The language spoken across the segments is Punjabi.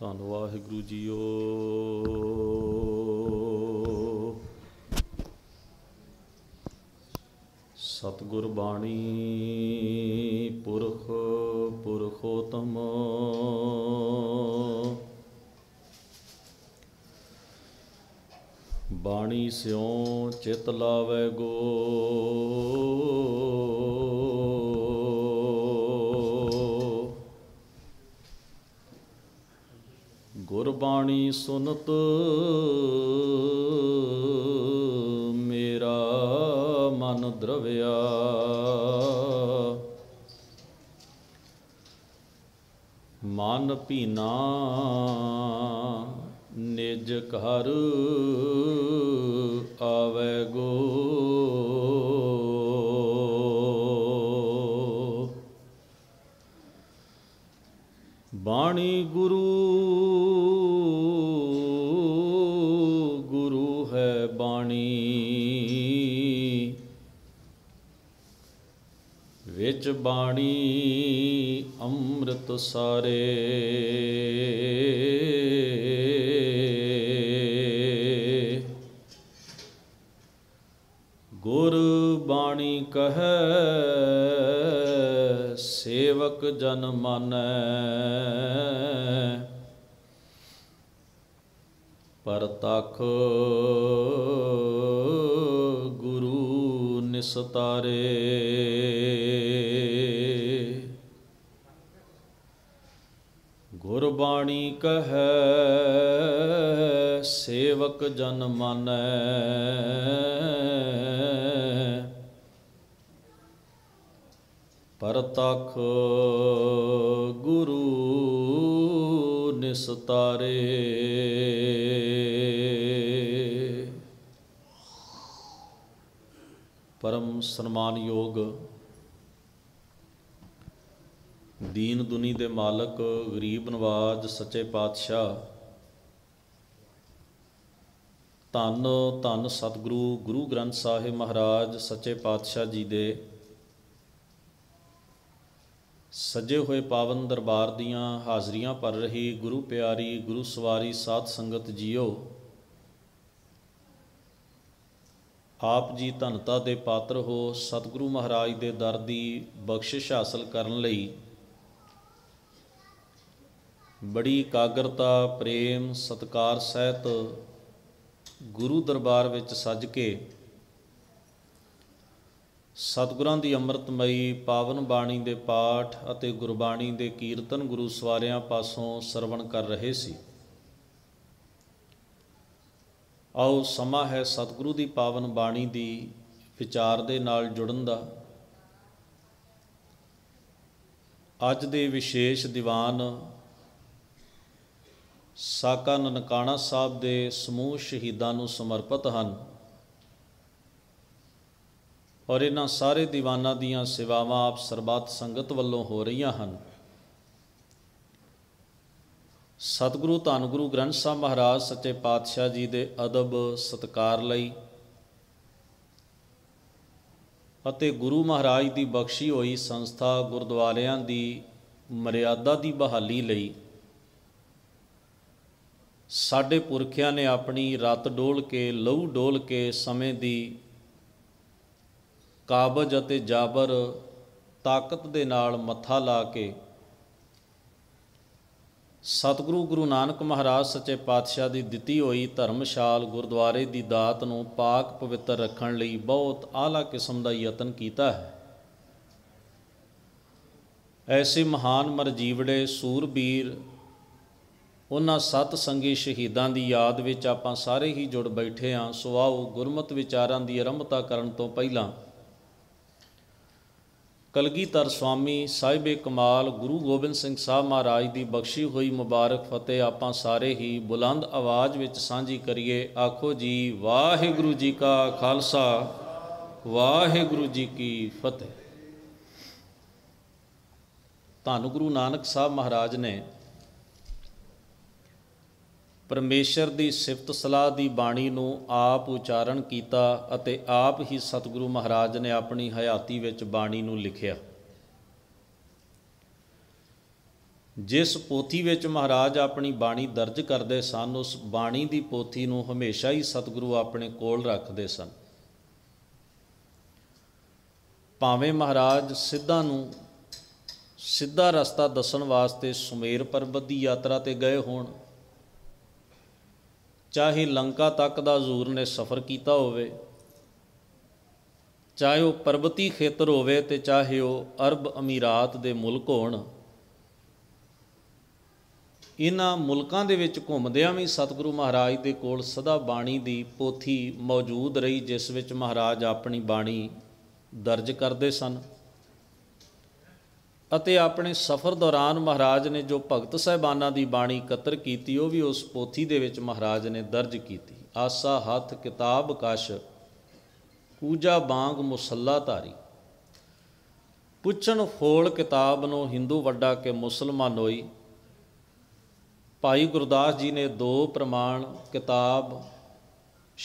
ਧੰਨ ਵਾਹਿਗੁਰੂ ਜੀਓ ਸਤਗੁਰ ਬਾਣੀ ਪੁਰਖ ਪੁਰਖੋਤਮ ਬਾਣੀ ਸਿਉ ਚਿਤ ਲਾਵੇ ਗੋ ਬਾਣੀ ਸੁਨਤ ਮੇਰਾ ਮਨ ਦਰਵਿਆ ਮਨ ਭੀਨਾ ਨਿਜ ਘਰ ਆਵੇ ਗੋ ਬਾਣੀ ਗੁਰੂ ਵਿੱਚ ਬਾਣੀ ਅੰਮ੍ਰਿਤ ਸਾਰੇ ਗੁਰ ਬਾਣੀ ਕਹੈ ਸੇਵਕ ਜਨ ਮਾਨੈ ਪਰਤਖ ਗੁਰੂ ਨਿਸਤਾਰੇ ਗੁਰਬਾਣੀ ਕਹੈ ਸੇਵਕ ਜਨ ਮਾਨੈ ਪਰਤਖ ਗੁਰੂ ਨਿਸਤਾਰੇ ਪਰਮ ਸਨਮਾਨਯੋਗ ਦੀਨ ਦੁਨੀ ਦੇ ਮਾਲਕ ਗਰੀਬ ਨਵਾਜ ਸੱਚੇ ਪਾਤਸ਼ਾਹ ਤਨ ਤਨ ਸਤਿਗੁਰੂ ਗੁਰੂ ਗ੍ਰੰਥ ਸਾਹਿਬ ਮਹਾਰਾਜ ਸੱਚੇ ਪਾਤਸ਼ਾਹ ਜੀ ਦੇ ਸਜੇ ਹੋਏ ਪਾਵਨ ਦਰਬਾਰ ਦੀਆਂ ਹਾਜ਼ਰੀਆਂ ਭਰ ਰਹੀ ਗੁਰੂ ਪਿਆਰੀ ਗੁਰੂ ਸਵਾਰੀ ਸਾਧ ਸੰਗਤ ਜੀਓ ਆਪ ਜੀ ਧਨਤਾ ਦੇ ਪਾਤਰ ਹੋ ਸਤਿਗੁਰੂ ਮਹਾਰਾਜ ਦੇ ਦਰ ਦੀ ਬਖਸ਼ਿਸ਼ ਹਾਸਲ ਕਰਨ ਲਈ ਬੜੀ ਇਕਾਗਰਤਾ ਪ੍ਰੇਮ ਸਤਕਾਰ ਸਹਿਤ ਗੁਰੂ ਦਰਬਾਰ ਵਿੱਚ ਸੱਜ ਕੇ ਸਤਿਗੁਰਾਂ ਦੀ ਅੰਮ੍ਰਿਤਮਈ ਪਾਵਨ ਬਾਣੀ ਦੇ ਪਾਠ ਅਤੇ ਗੁਰਬਾਣੀ ਦੇ ਕੀਰਤਨ ਗੁਰੂ ਸਵਾਰਿਆਂ ਪਾਸੋਂ ਸਰਵਣ ਕਰ ਰਹੇ ਸੀ ਆਓ ਸਮਾਂ ਹੈ ਸਤਿਗੁਰੂ ਦੀ ਪਾਵਨ ਬਾਣੀ ਦੀ ਵਿਚਾਰ ਦੇ ਨਾਲ ਜੁੜਨ ਦਾ ਅੱਜ ਦੇ ਵਿਸ਼ੇਸ਼ ਦੀਵਾਨ ਸਾਕਾ ਨਨਕਾਣਾ ਸਾਹਿਬ ਦੇ ਸਮੂਹ ਸ਼ਹੀਦਾਂ ਨੂੰ ਸਮਰਪਿਤ ਹਨ ਔਰ ਇਹਨਾਂ ਸਾਰੇ ਦੀਵਾਨਾਂ ਦੀਆਂ ਸੇਵਾਵਾਂ ਆਪ ਸਰਬੱਤ ਸੰਗਤ ਵੱਲੋਂ ਹੋ ਰਹੀਆਂ ਹਨ ਸਤਿਗੁਰੂ ਧੰਨ ਗੁਰੂ ਗ੍ਰੰਥ ਸਾਹਿਬ ਮਹਾਰਾਜ ਸੱਚੇ ਪਾਤਸ਼ਾਹ ਜੀ ਦੇ ਅਦਬ ਸਤਕਾਰ ਲਈ ਅਤੇ ਗੁਰੂ ਮਹਾਰਾਜ ਦੀ ਬਖਸ਼ੀ ਹੋਈ ਸੰਸਥਾ ਗੁਰਦੁਆਰਿਆਂ ਦੀ ਮਰਿਆਦਾ ਦੀ ਬਹਾਲੀ ਲਈ ਸਾਡੇ ਪੁਰਖਿਆਂ ਨੇ ਆਪਣੀ ਰਤ ਡੋਲ ਕੇ ਲਹੂ ਡੋਲ ਕੇ ਸਮੇਂ ਦੀ ਕਾਬਜ ਅਤੇ ਜਾਬਰ ਤਾਕਤ ਦੇ ਨਾਲ ਮੱਥਾ ਲਾ ਕੇ ਸਤਿਗੁਰੂ ਗੁਰੂ ਨਾਨਕ ਮਹਾਰਾਜ ਸੱਚੇ ਪਾਤਸ਼ਾਹ ਦੀ ਦਿੱਤੀ ਹੋਈ ਧਰਮਸ਼ਾਲ ਗੁਰਦੁਆਰੇ ਦੀ ਦਾਤ ਨੂੰ ਪਾਕ ਪਵਿੱਤਰ ਰੱਖਣ ਲਈ ਬਹੁਤ ਆਲਾ ਕਿਸਮ ਦਾ ਯਤਨ ਕੀਤਾ ਹੈ ਐਸੇ ਮਹਾਨ ਮਰਜੀਵੜੇ ਸੂਰਬੀਰ ਉਹਨਾਂ ਸਤ ਸੰਗੀ ਸ਼ਹੀਦਾਂ ਦੀ ਯਾਦ ਵਿੱਚ ਆਪਾਂ ਸਾਰੇ ਹੀ ਜੁੜ ਬੈਠੇ ਹਾਂ ਸੋ ਆਓ ਗੁਰਮਤ ਵਿਚਾਰਾਂ ਦੀ ਆਰੰਭਤਾ ਕਰਨ ਤੋਂ ਪਹਿਲਾਂ ਕਲਗੀਧਰ ਸਵਾਮੀ ਸਾਹਿਬੇ ਕਮਾਲ ਗੁਰੂ ਗੋਬਿੰਦ ਸਿੰਘ ਸਾਹਿਬ ਮਹਾਰਾਜ ਦੀ ਬਖਸ਼ੀ ਹੋਈ ਮੁਬਾਰਕ ਫਤਿਹ ਆਪਾਂ ਸਾਰੇ ਹੀ ਬੁਲੰਦ ਆਵਾਜ਼ ਵਿੱਚ ਸਾਂਝੀ ਕਰੀਏ ਆਖੋ ਜੀ ਵਾਹਿਗੁਰੂ ਜੀ ਕਾ ਖਾਲਸਾ ਵਾਹਿਗੁਰੂ ਜੀ ਕੀ ਫਤਿਹ ਧੰਨ ਗੁਰੂ ਨਾਨਕ ਸਾਹਿਬ ਮਹਾਰਾਜ ਨੇ ਪਰਮੇਸ਼ਰ ਦੀ ਸਿਫਤ ਸਲਾਹ ਦੀ ਬਾਣੀ ਨੂੰ ਆਪ ਉਚਾਰਨ ਕੀਤਾ ਅਤੇ ਆਪ ਹੀ ਸਤਿਗੁਰੂ ਮਹਾਰਾਜ ਨੇ ਆਪਣੀ ਹਯਾਤੀ ਵਿੱਚ ਬਾਣੀ ਨੂੰ ਲਿਖਿਆ ਜਿਸ ਪੋਥੀ ਵਿੱਚ ਮਹਾਰਾਜ ਆਪਣੀ ਬਾਣੀ ਦਰਜ ਕਰਦੇ ਸਨ ਉਸ ਬਾਣੀ ਦੀ ਪੋਥੀ ਨੂੰ ਹਮੇਸ਼ਾ ਹੀ ਸਤਿਗੁਰੂ ਆਪਣੇ ਕੋਲ ਰੱਖਦੇ ਸਨ ਭਾਵੇਂ ਮਹਾਰਾਜ ਸਿੱਧਾਂ ਨੂੰ ਸਿੱਧਾ ਰਸਤਾ ਦੱਸਣ ਵਾਸਤੇ ਸੁਮੇਰ ਪਰਬਤ ਦੀ ਯਾਤਰਾ ਤੇ ਗਏ ਹੋਣ ਚਾਹੇ ਲੰਕਾ ਤੱਕ ਦਾ ਹਜ਼ੂਰ ਨੇ ਸਫ਼ਰ ਕੀਤਾ ਹੋਵੇ ਚਾਹੇ ਉਹ ਪਰਬਤੀ ਖੇਤਰ ਹੋਵੇ ਤੇ ਚਾਹੇ ਉਹ ਅਰਬ ਅਮੀਰਾਤ ਦੇ ਮੁਲਕ ਹੋਣ ਇਹਨਾਂ ਮੁਲਕਾਂ ਦੇ ਵਿੱਚ ਘੁੰਮਦਿਆਂ ਵੀ ਸਤਿਗੁਰੂ ਮਹਾਰਾਜ ਦੇ ਕੋਲ ਸਦਾ ਬਾਣੀ ਦੀ ਪੋਥੀ ਮੌਜੂਦ ਰਹੀ ਜਿਸ ਵਿੱਚ ਮਹਾਰਾਜ ਆਪਣੀ ਬਾਣੀ ਦਰਜ ਕਰਦੇ ਸਨ ਅਤੇ ਆਪਣੇ ਸਫ਼ਰ ਦੌਰਾਨ ਮਹਾਰਾਜ ਨੇ ਜੋ ਭਗਤ ਸਹਿਬਾਨਾਂ ਦੀ ਬਾਣੀ ਇਕੱਤਰ ਕੀਤੀ ਉਹ ਵੀ ਉਸ ਪੋਥੀ ਦੇ ਵਿੱਚ ਮਹਾਰਾਜ ਨੇ ਦਰਜ ਕੀਤੀ ਆਸਾ ਹੱਥ ਕਿਤਾਬ ਕਸ਼ ਕੂਜਾ ਬਾਗ ਮੁਸੱਲਾ ਧਾਰੀ ਪੁੱਛਣ ਫੋਲ ਕਿਤਾਬ ਨੂੰ ਹਿੰਦੂ ਵੱਡਾ ਕੇ ਮੁਸਲਮਾਨ ਹੋਈ ਭਾਈ ਗੁਰਦਾਸ ਜੀ ਨੇ ਦੋ ਪ੍ਰਮਾਣ ਕਿਤਾਬ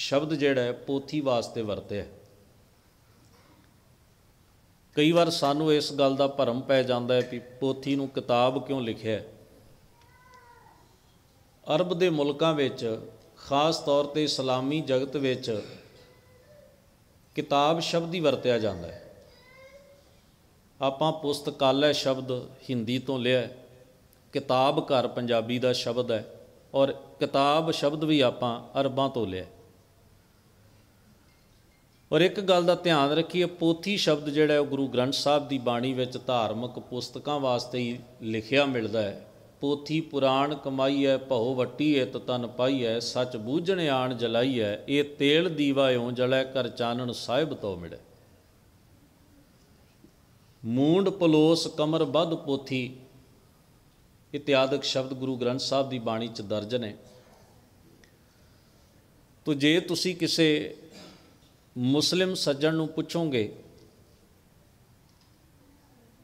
ਸ਼ਬਦ ਜਿਹੜਾ ਪੋਥੀ ਵਾਸਤੇ ਵਰਤਿਆ ਕਈ ਵਾਰ ਸਾਨੂੰ ਇਸ ਗੱਲ ਦਾ ਭਰਮ ਪੈ ਜਾਂਦਾ ਹੈ ਕਿ ਪੋਥੀ ਨੂੰ ਕਿਤਾਬ ਕਿਉਂ ਲਿਖਿਆ ਅਰਬ ਦੇ ਮੁਲਕਾਂ ਵਿੱਚ ਖਾਸ ਤੌਰ ਤੇ ਇਸਲਾਮੀ ਜਗਤ ਵਿੱਚ ਕਿਤਾਬ ਸ਼ਬਦ ਹੀ ਵਰਤਿਆ ਜਾਂਦਾ ਹੈ ਆਪਾਂ ਪੁਸਤਕਾਲੇ ਸ਼ਬਦ ਹਿੰਦੀ ਤੋਂ ਲਿਆ ਕਿਤਾਬ ਘਰ ਪੰਜਾਬੀ ਦਾ ਸ਼ਬਦ ਹੈ ਔਰ ਕਿਤਾਬ ਸ਼ਬਦ ਵੀ ਆਪਾਂ ਅਰਬਾਂ ਤੋਂ ਲਿਆ ਔਰ ਇੱਕ ਗੱਲ ਦਾ ਧਿਆਨ ਰੱਖੀਏ ਪੋਥੀ ਸ਼ਬਦ ਜਿਹੜਾ ਉਹ ਗੁਰੂ ਗ੍ਰੰਥ ਸਾਹਿਬ ਦੀ ਬਾਣੀ ਵਿੱਚ ਧਾਰਮਿਕ ਪੁਸਤਕਾਂ ਵਾਸਤੇ ਹੀ ਲਿਖਿਆ ਮਿਲਦਾ ਹੈ ਪੋਥੀ ਪੁਰਾਣ ਕਮਾਈ ਹੈ ਭਉ ਵੱਟੀ ਹੈ ਤਨ ਪਾਈ ਹੈ ਸੱਚ ਬੂਝਣ ਆਣ ਜਲਾਈ ਹੈ ਇਹ ਤੇਲ ਦੀਵਾ ਓਂ ਜਲੈ ਕਰ ਚਾਨਣ ਸਾਹਿਬ ਤੋਂ ਮਿਲੇ ਮੂੰਡ ਪਲੋਸ ਕਮਰ ਬੱਧ ਪੋਥੀ ਇਤਿਆਦਿਕ ਸ਼ਬਦ ਗੁਰੂ ਗ੍ਰੰਥ ਸਾਹਿਬ ਦੀ ਬਾਣੀ ਚ ਦਰਜ ਨੇ ਤੋ ਜੇ ਤੁਸੀਂ ਕਿਸੇ ਮੁਸਲਿਮ ਸੱਜਣ ਨੂੰ ਪੁੱਛੋਗੇ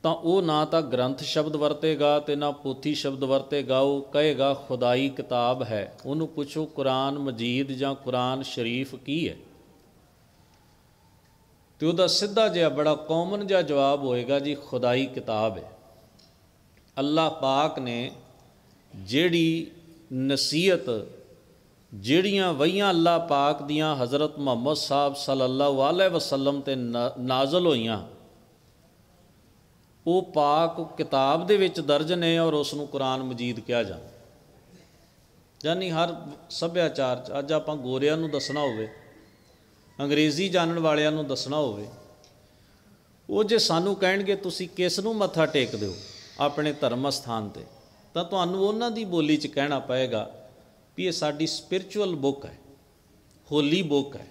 ਤਾਂ ਉਹ ਨਾ ਤਾਂ ਗ੍ਰੰਥ ਸ਼ਬਦ ਵਰਤੇਗਾ ਤੇ ਨਾ ਪੋਥੀ ਸ਼ਬਦ ਵਰਤੇਗਾ ਉਹ ਕਹੇਗਾ ਖੁਦਾਈ ਕਿਤਾਬ ਹੈ ਉਹਨੂੰ ਪੁੱਛੋ ਕੁਰਾਨ ਮਜੀਦ ਜਾਂ ਕੁਰਾਨ ਸ਼ਰੀਫ ਕੀ ਹੈ ਤੇ ਉਹਦਾ ਸਿੱਧਾ ਜਿਹਾ ਬੜਾ ਕਾਮਨ ਜਿਹਾ ਜਵਾਬ ਹੋਏਗਾ ਜੀ ਖੁਦਾਈ ਕਿਤਾਬ ਹੈ ਅੱਲਾਹ ਪਾਕ ਨੇ ਜਿਹੜੀ ਨਸੀਹਤ ਜਿਹੜੀਆਂ ਵਹੀਆਂ ਅੱਲਾ ਪਾਕ ਦੀਆਂ ਹਜ਼ਰਤ ਮੁਹੰਮਦ ਸਾਹਿਬ ਸੱਲੱਲਾਹੁ ਅਲੈਹ ਵਸੱਲਮ ਤੇ ਨਾਜ਼ਲ ਹੋਈਆਂ ਉਹ ਪਾਕ ਕਿਤਾਬ ਦੇ ਵਿੱਚ ਦਰਜ ਨੇ ਔਰ ਉਸ ਨੂੰ ਕੁਰਾਨ ਮਜੀਦ ਕਿਹਾ ਜਾਂਦਾ ਜਾਨੀ ਹਰ ਸੱਭਿਆਚਾਰ ਚ ਅੱਜ ਆਪਾਂ ਗੋਰਿਆਂ ਨੂੰ ਦੱਸਣਾ ਹੋਵੇ ਅੰਗਰੇਜ਼ੀ ਜਾਣਨ ਵਾਲਿਆਂ ਨੂੰ ਦੱਸਣਾ ਹੋਵੇ ਉਹ ਜੇ ਸਾਨੂੰ ਕਹਿਣਗੇ ਤੁਸੀਂ ਕਿਸ ਨੂੰ ਮੱਥਾ ਟੇਕਦੇ ਹੋ ਆਪਣੇ ਧਰਮ ਸਥਾਨ ਤੇ ਤਾਂ ਤੁਹਾਨੂੰ ਉਹਨਾਂ ਦੀ ਬੋਲੀ ਚ ਕਹਿਣਾ ਪਏਗਾ ਵੀ ਇਹ ਸਾਡੀ ਸਪਿਰਚੁਅਲ ਬੁੱਕ ਹੈ ਹੋਲੀ ਬੁੱਕ ਹੈ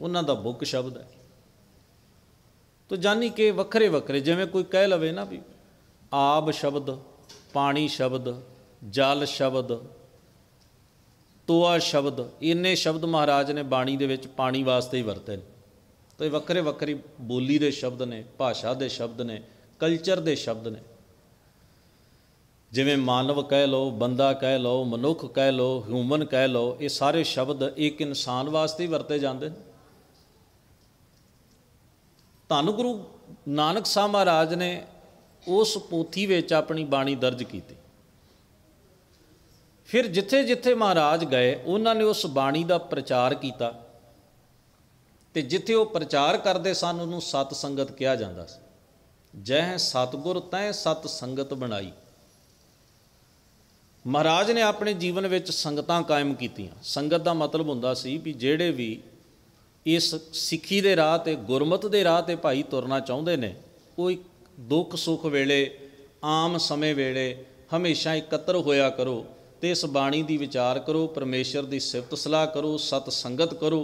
ਉਹਨਾਂ ਦਾ ਬੁੱਕ ਸ਼ਬਦ ਹੈ ਤੋ ਜਾਨੀ ਕਿ ਵੱਖਰੇ ਵੱਖਰੇ ਜਿਵੇਂ ਕੋਈ ਕਹਿ ਲਵੇ ਨਾ ਵੀ ਆਬ ਸ਼ਬਦ ਪਾਣੀ ਸ਼ਬਦ ਜਲ ਸ਼ਬਦ ਤੋਆ ਸ਼ਬਦ ਇੰਨੇ ਸ਼ਬਦ ਮਹਾਰਾਜ ਨੇ ਬਾਣੀ ਦੇ ਵਿੱਚ ਪਾਣੀ ਵਾਸਤੇ ਹੀ ਵਰਤੇ ਨੇ ਤੇ ਵੱਖਰੇ ਵੱਖਰੀ ਬੋਲੀ ਦੇ ਸ਼ਬਦ ਨੇ ਭਾਸ਼ਾ ਦੇ ਸ਼ਬਦ ਨੇ ਕਲਚਰ ਦੇ ਸ਼ਬਦ ਨੇ ਜਿਵੇਂ ਮਾਨਵ ਕਹਿ ਲਓ ਬੰਦਾ ਕਹਿ ਲਓ ਮਨੁੱਖ ਕਹਿ ਲਓ ਹਿਊਮਨ ਕਹਿ ਲਓ ਇਹ ਸਾਰੇ ਸ਼ਬਦ ਇੱਕ ਇਨਸਾਨ ਵਾਸਤੇ ਹੀ ਵਰਤੇ ਜਾਂਦੇ ਨੇ ਧੰਨ ਗੁਰੂ ਨਾਨਕ ਸਾਹਿਬ ਮਹਾਰਾਜ ਨੇ ਉਸ ਪੋਥੀ ਵਿੱਚ ਆਪਣੀ ਬਾਣੀ ਦਰਜ ਕੀਤੀ ਫਿਰ ਜਿੱਥੇ-ਜਿੱਥੇ ਮਹਾਰਾਜ ਗਏ ਉਹਨਾਂ ਨੇ ਉਸ ਬਾਣੀ ਦਾ ਪ੍ਰਚਾਰ ਕੀਤਾ ਤੇ ਜਿੱਥੇ ਉਹ ਪ੍ਰਚਾਰ ਕਰਦੇ ਸਨ ਉਹਨੂੰ ਸਤ ਸੰਗਤ ਕਿਹਾ ਜਾਂਦਾ ਸੀ ਜਹ ਸਤਗੁਰ ਤੈ ਸਤ ਸੰਗਤ ਬਣਾਈ ਮਹਾਰਾਜ ਨੇ ਆਪਣੇ ਜੀਵਨ ਵਿੱਚ ਸੰਗਤਾਂ ਕਾਇਮ ਕੀਤੀਆਂ ਸੰਗਤ ਦਾ ਮਤਲਬ ਹੁੰਦਾ ਸੀ ਵੀ ਜਿਹੜੇ ਵੀ ਇਸ ਸਿੱਖੀ ਦੇ ਰਾਹ ਤੇ ਗੁਰਮਤ ਦੇ ਰਾਹ ਤੇ ਭਾਈ ਤੁਰਨਾ ਚਾਹੁੰਦੇ ਨੇ ਉਹ ਦੁੱਖ ਸੁੱਖ ਵੇਲੇ ਆਮ ਸਮੇਂ ਵੇਲੇ ਹਮੇਸ਼ਾ ਇਕੱਤਰ ਹੋਇਆ ਕਰੋ ਤੇ ਇਸ ਬਾਣੀ ਦੀ ਵਿਚਾਰ ਕਰੋ ਪਰਮੇਸ਼ਰ ਦੀ ਸਿਫਤ ਸਲਾਹ ਕਰੋ ਸਤ ਸੰਗਤ ਕਰੋ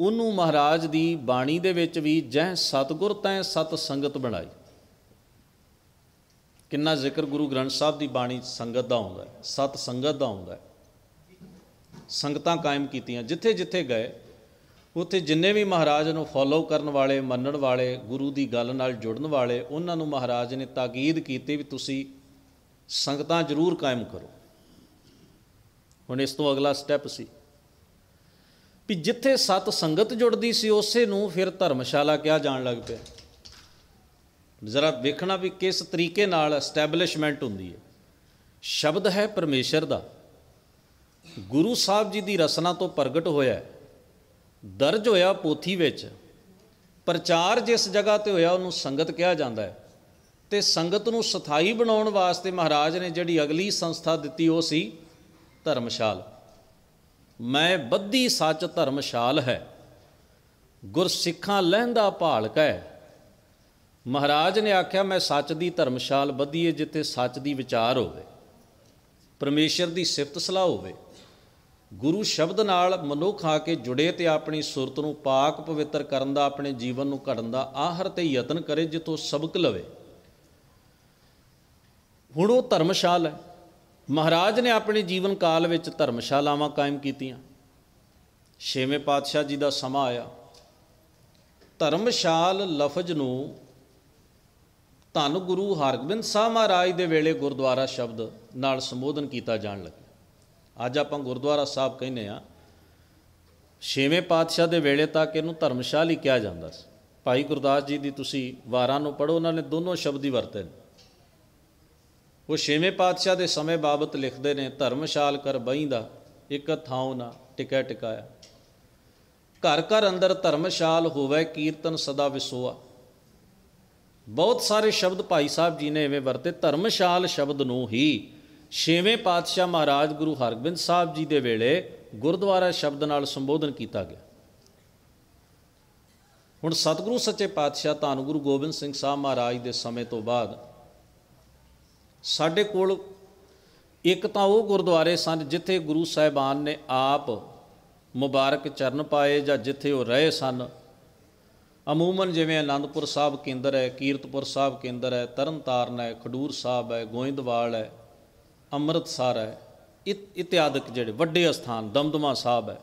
ਉਹਨੂੰ ਮਹਾਰਾਜ ਦੀ ਬਾਣੀ ਦੇ ਵਿੱਚ ਵੀ ਜਹ ਸਤਗੁਰ ਤੈ ਸਤ ਸੰਗਤ ਬਣਾਈ ਕਿੰਨਾ ਜ਼ਿਕਰ ਗੁਰੂ ਗ੍ਰੰਥ ਸਾਹਿਬ ਦੀ ਬਾਣੀ ਸੰਗਤ ਦਾ ਆਉਂਦਾ ਹੈ ਸਤ ਸੰਗਤ ਦਾ ਆਉਂਦਾ ਹੈ ਸੰਗਤਾਂ ਕਾਇਮ ਕੀਤੀਆਂ ਜਿੱਥੇ ਜਿੱਥੇ ਗਏ ਉੱਥੇ ਜਿੰਨੇ ਵੀ ਮਹਾਰਾਜ ਨੂੰ ਫੋਲੋ ਕਰਨ ਵਾਲੇ ਮੰਨਣ ਵਾਲੇ ਗੁਰੂ ਦੀ ਗੱਲ ਨਾਲ ਜੁੜਨ ਵਾਲੇ ਉਹਨਾਂ ਨੂੰ ਮਹਾਰਾਜ ਨੇ ਤਾਕੀਦ ਕੀਤੀ ਵੀ ਤੁਸੀਂ ਸੰਗਤਾਂ ਜ਼ਰੂਰ ਕਾਇਮ ਕਰੋ ਹੁਣ ਇਸ ਤੋਂ ਅਗਲਾ ਸਟੈਪ ਸੀ ਵੀ ਜਿੱਥੇ ਸਤ ਸੰਗਤ ਜੁੜਦੀ ਸੀ ਉਸੇ ਨੂੰ ਫਿਰ ਧਰਮਸ਼ਾਲਾ ਕਿਹਾ ਜਾਣ ਲੱਗ ਪਿਆ ਜ਼ਰਾ ਵੇਖਣਾ ਵੀ ਕਿਸ ਤਰੀਕੇ ਨਾਲ ਐਸਟੈਬਲਿਸ਼ਮੈਂਟ ਹੁੰਦੀ ਹੈ ਸ਼ਬਦ ਹੈ ਪਰਮੇਸ਼ਰ ਦਾ ਗੁਰੂ ਸਾਹਿਬ ਜੀ ਦੀ ਰਸਨਾ ਤੋਂ ਪ੍ਰਗਟ ਹੋਇਆ ਦਰਜ ਹੋਇਆ ਪੋਥੀ ਵਿੱਚ ਪ੍ਰਚਾਰ ਜਿਸ ਜਗ੍ਹਾ ਤੇ ਹੋਇਆ ਉਹਨੂੰ ਸੰਗਤ ਕਿਹਾ ਜਾਂਦਾ ਹੈ ਤੇ ਸੰਗਤ ਨੂੰ ਸਥਾਈ ਬਣਾਉਣ ਵਾਸਤੇ ਮਹਾਰਾਜ ਨੇ ਜਿਹੜੀ ਅਗਲੀ ਸੰਸਥਾ ਦਿੱਤੀ ਉਹ ਸੀ ਧਰਮਸ਼ਾਲ ਮੈਂ ਬੱਧੀ ਸੱਚ ਧਰਮਸ਼ਾਲ ਹੈ ਗੁਰਸਿੱਖਾਂ ਲਹਿੰਦਾ ਭਾਲਕਾ ਹੈ ਮਹਾਰਾਜ ਨੇ ਆਖਿਆ ਮੈਂ ਸੱਚ ਦੀ ਧਰਮਸ਼ਾਲ ਬੱਧੀਏ ਜਿੱਥੇ ਸੱਚ ਦੀ ਵਿਚਾਰ ਹੋਵੇ ਪਰਮੇਸ਼ਰ ਦੀ ਸਿਫਤ ਸਲਾਹ ਹੋਵੇ ਗੁਰੂ ਸ਼ਬਦ ਨਾਲ ਮਨੁੱਖ ਆ ਕੇ ਜੁੜੇ ਤੇ ਆਪਣੀ ਸੁਰਤ ਨੂੰ ਪਾਕ ਪਵਿੱਤਰ ਕਰਨ ਦਾ ਆਪਣੇ ਜੀਵਨ ਨੂੰ ਘੜਨ ਦਾ ਆਹਰ ਤੇ ਯਤਨ ਕਰੇ ਜਿੱਥੋਂ ਸਬਕ ਲਵੇ ਹੁਣ ਉਹ ਧਰਮਸ਼ਾਲ ਹੈ ਮਹਾਰਾਜ ਨੇ ਆਪਣੇ ਜੀਵਨ ਕਾਲ ਵਿੱਚ ਧਰਮਸ਼ਾਲਾਵਾਂ ਕਾਇਮ ਕੀਤੀਆਂ ਛੇਵੇਂ ਪਾਤਸ਼ਾਹ ਜੀ ਦਾ ਸਮਾਂ ਆਇਆ ਧਰਮਸ਼ਾਲ ਲਫ਼ਜ਼ ਨੂੰ ਧੰਨ ਗੁਰੂ ਹਰਗੋਬਿੰਦ ਸਾਹਿਬ ਮਹਾਰਾਜ ਦੇ ਵੇਲੇ ਗੁਰਦੁਆਰਾ ਸ਼ਬਦ ਨਾਲ ਸੰਬੋਧਨ ਕੀਤਾ ਜਾਣ ਲੱਗਾ ਅੱਜ ਆਪਾਂ ਗੁਰਦੁਆਰਾ ਸਾਹਿਬ ਕਹਿੰਦੇ ਆ ਛੇਵੇਂ ਪਾਤਸ਼ਾਹ ਦੇ ਵੇਲੇ ਤੱਕ ਇਹਨੂੰ ਧਰਮਸ਼ਾਲੀ ਕਿਹਾ ਜਾਂਦਾ ਸੀ ਭਾਈ ਗੁਰਦਾਸ ਜੀ ਦੀ ਤੁਸੀਂ ਵਾਰਾਂ ਨੂੰ ਪੜੋ ਉਹਨਾਂ ਨੇ ਦੋਨੋਂ ਸ਼ਬਦ ਹੀ ਵਰਤੇ ਨੇ ਉਹ ਛੇਵੇਂ ਪਾਤਸ਼ਾਹ ਦੇ ਸਮੇਂ ਬਾਬਤ ਲਿਖਦੇ ਨੇ ਧਰਮਸ਼ਾਲ ਕਰ ਬਈਂਦਾ ਇੱਕ ਥਾਉ ਨਾ ਟਿਕਾ ਟਿਕਾਇਆ ਘਰ ਘਰ ਅੰਦਰ ਧਰਮਸ਼ਾਲ ਹੋਵੇ ਕੀਰਤਨ ਸਦਾ ਵਿਸੋਆ ਬਹੁਤ ਸਾਰੇ ਸ਼ਬਦ ਭਾਈ ਸਾਹਿਬ ਜੀ ਨੇ ਐਵੇਂ ਵਰਤੇ ਧਰਮਸ਼ਾਲ ਸ਼ਬਦ ਨੂੰ ਹੀ ਛੇਵੇਂ ਪਾਤਸ਼ਾਹ ਮਹਾਰਾਜ ਗੁਰੂ ਹਰਗੋਬਿੰਦ ਸਾਹਿਬ ਜੀ ਦੇ ਵੇਲੇ ਗੁਰਦੁਆਰਾ ਸ਼ਬਦ ਨਾਲ ਸੰਬੋਧਨ ਕੀਤਾ ਗਿਆ ਹੁਣ ਸਤਿਗੁਰੂ ਸੱਚੇ ਪਾਤਸ਼ਾਹ ਧੰਨ ਗੁਰੂ ਗੋਬਿੰਦ ਸਿੰਘ ਸਾਹਿਬ ਮਹਾਰਾਜ ਦੇ ਸਮੇਂ ਤੋਂ ਬਾਅਦ ਸਾਡੇ ਕੋਲ ਇੱਕ ਤਾਂ ਉਹ ਗੁਰਦੁਆਰੇ ਸਨ ਜਿੱਥੇ ਗੁਰੂ ਸਾਹਿਬਾਨ ਨੇ ਆਪ ਮੁਬਾਰਕ ਚਰਨ ਪਾਏ ਜਾਂ ਜਿੱਥੇ ਉਹ ਰਹੇ ਸਨ ਅਮੂਮਨ ਜਿਵੇਂ ਆਨੰਦਪੁਰ ਸਾਹਿਬ ਕੇਂਦਰ ਹੈ ਕੀਰਤਪੁਰ ਸਾਹਿਬ ਕੇਂਦਰ ਹੈ ਤਰਨਤਾਰਨ ਹੈ ਖਡੂਰ ਸਾਹਿਬ ਹੈ ਗੋਇੰਦਵਾਲ ਹੈ ਅੰਮ੍ਰਿਤਸਰ ਹੈ ਇਤਿਆਦਿਕ ਜਿਹੜੇ ਵੱਡੇ ਸਥਾਨ ਦਮਦਮਾ ਸਾਹਿਬ ਹੈ